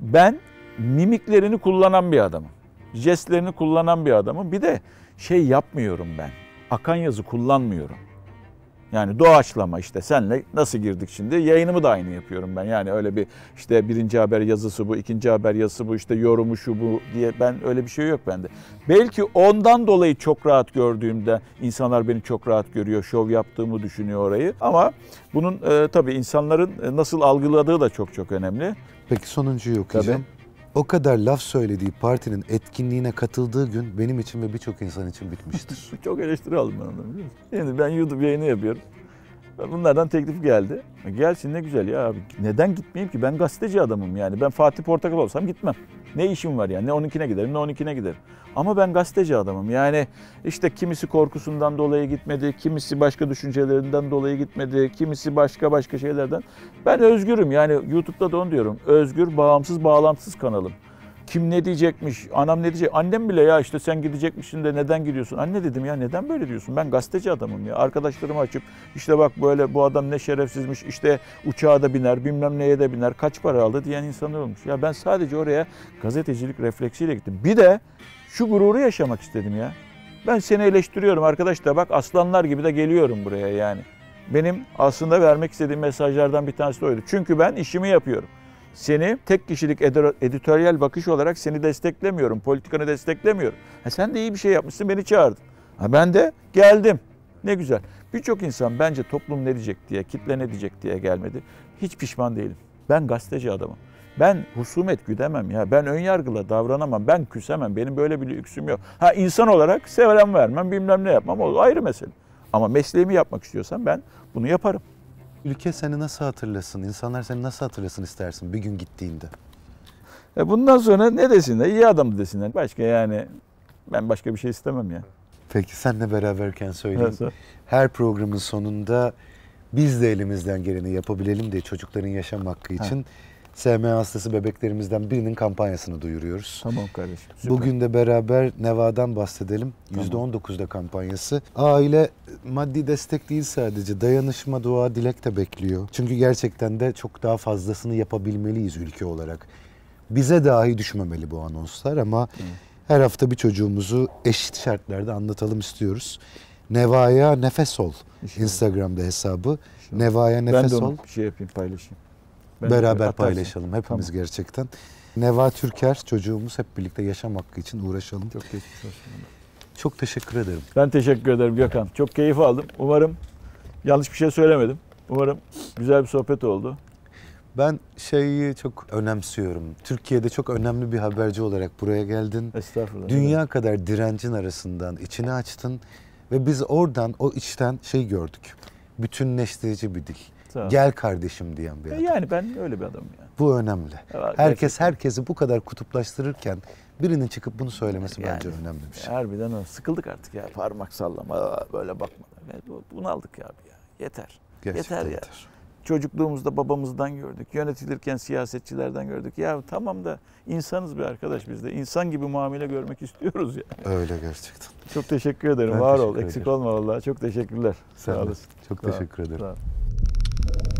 S1: ben mimiklerini kullanan bir adamım. Jestlerini kullanan bir adamım. Bir de şey yapmıyorum ben. Akan yazı kullanmıyorum. Yani doğaçlama işte senle nasıl girdik şimdi? Yayınımı da aynı yapıyorum ben. Yani öyle bir işte birinci haber yazısı bu, ikinci haber yazısı bu, işte yorumu şu bu diye ben öyle bir şey yok bende. Belki ondan dolayı çok rahat gördüğümde insanlar beni çok rahat görüyor, şov yaptığımı düşünüyor orayı. Ama bunun e, tabii insanların e, nasıl algıladığı da çok çok önemli.
S2: Peki sonuncuyu okuyacağım. Tabii o kadar laf söylediği partinin etkinliğine katıldığı gün benim için ve birçok insan için bitmiştir.
S1: [LAUGHS] Çok eleştiri aldım ben ondan biliyor musun? Şimdi ben YouTube yayını yapıyorum. Bunlardan teklif geldi. E, gelsin ne güzel ya abi. Neden gitmeyeyim ki? Ben gazeteci adamım yani. Ben Fatih Portakal olsam gitmem. Ne işim var yani? Ne onunkine giderim ne onunkine giderim. Ama ben gazeteci adamım. Yani işte kimisi korkusundan dolayı gitmedi, kimisi başka düşüncelerinden dolayı gitmedi, kimisi başka başka şeylerden. Ben özgürüm yani YouTube'da da onu diyorum. Özgür, bağımsız, bağlamsız kanalım. Kim ne diyecekmiş, anam ne diyecek. Annem bile ya işte sen gidecekmişsin de neden gidiyorsun? Anne dedim ya neden böyle diyorsun? Ben gazeteci adamım ya. Arkadaşlarımı açıp işte bak böyle bu adam ne şerefsizmiş işte uçağa da biner bilmem neye de biner kaç para aldı diyen insanlar olmuş. Ya ben sadece oraya gazetecilik refleksiyle gittim. Bir de şu gururu yaşamak istedim ya. Ben seni eleştiriyorum arkadaş da bak aslanlar gibi de geliyorum buraya yani. Benim aslında vermek istediğim mesajlardan bir tanesi de oydu. Çünkü ben işimi yapıyorum seni tek kişilik editoryal bakış olarak seni desteklemiyorum, politikanı desteklemiyorum. Ha, sen de iyi bir şey yapmışsın, beni çağırdın. Ha, ben de geldim. Ne güzel. Birçok insan bence toplum ne diyecek diye, kitle ne diyecek diye gelmedi. Hiç pişman değilim. Ben gazeteci adamım. Ben husumet güdemem ya. Ben ön yargıla davranamam. Ben küsemem. Benim böyle bir lüksüm yok. Ha insan olarak selam vermem,
S2: bilmem ne yapmam. O ayrı mesele. Ama mesleğimi yapmak istiyorsan ben bunu yaparım ülke seni nasıl hatırlasın, insanlar seni nasıl hatırlasın istersin bir gün gittiğinde? E bundan sonra ne desinler? İyi adam desinler. Başka yani ben başka bir şey istemem ya. Peki senle beraberken söyleyeyim. Nasıl? Her programın sonunda biz de elimizden geleni yapabilelim diye çocukların yaşam hakkı için ha SMA hastası bebeklerimizden birinin kampanyasını duyuruyoruz. Tamam kardeşim. Süper. Bugün de beraber Neva'dan bahsedelim. Tamam. %19'da kampanyası. Aile maddi destek değil sadece. Dayanışma, dua, dilek de bekliyor. Çünkü gerçekten de çok daha fazlasını yapabilmeliyiz ülke olarak. Bize dahi düşmemeli bu anonslar ama evet. her hafta bir çocuğumuzu eşit şartlarda anlatalım istiyoruz. Neva'ya nefes ol. İnşallah. Instagram'da hesabı. İnşallah. Neva'ya nefes Ben de onu ol.
S1: şey yapayım paylaşayım beraber paylaşalım hepimiz tamam.
S2: gerçekten. Neva Türker çocuğumuz hep birlikte yaşam hakkı için uğraşalım. Çok geçmiş olsun. Çok teşekkür ederim.
S1: Ben teşekkür ederim Gökhan. Çok keyif aldım. Umarım yanlış bir şey söylemedim. Umarım güzel bir sohbet oldu.
S2: Ben şeyi çok önemsiyorum. Türkiye'de çok önemli bir haberci olarak buraya geldin. Estağfurullah. Dünya evet. kadar direncin arasından içini açtın ve biz oradan o içten şey gördük. Bütünleştirici bir dil. Sağ Gel kardeşim diyen bir e, adam.
S1: Yani ben öyle bir adamım yani.
S2: Bu önemli. Evet, Herkes gerçekten. herkesi bu kadar kutuplaştırırken birinin çıkıp bunu söylemesi yani, bence önemli bir şey.
S1: Harbiden öyle. Sıkıldık artık ya. Parmak sallama, böyle bakma. E, bunu aldık ya abi ya. Yeter. Gerçekten yeter ya. Yeter. Çocukluğumuzda babamızdan gördük. Yönetilirken siyasetçilerden gördük. Ya tamam da insanız bir arkadaş biz de. İnsan gibi muamele görmek istiyoruz ya.
S2: Yani. Öyle gerçekten.
S1: Çok teşekkür ederim. Ben Var teşekkür ol. Ederim. Eksik olma vallahi. Çok teşekkürler. Sağ olasın. Çok Sağ teşekkür ederim. Sağ you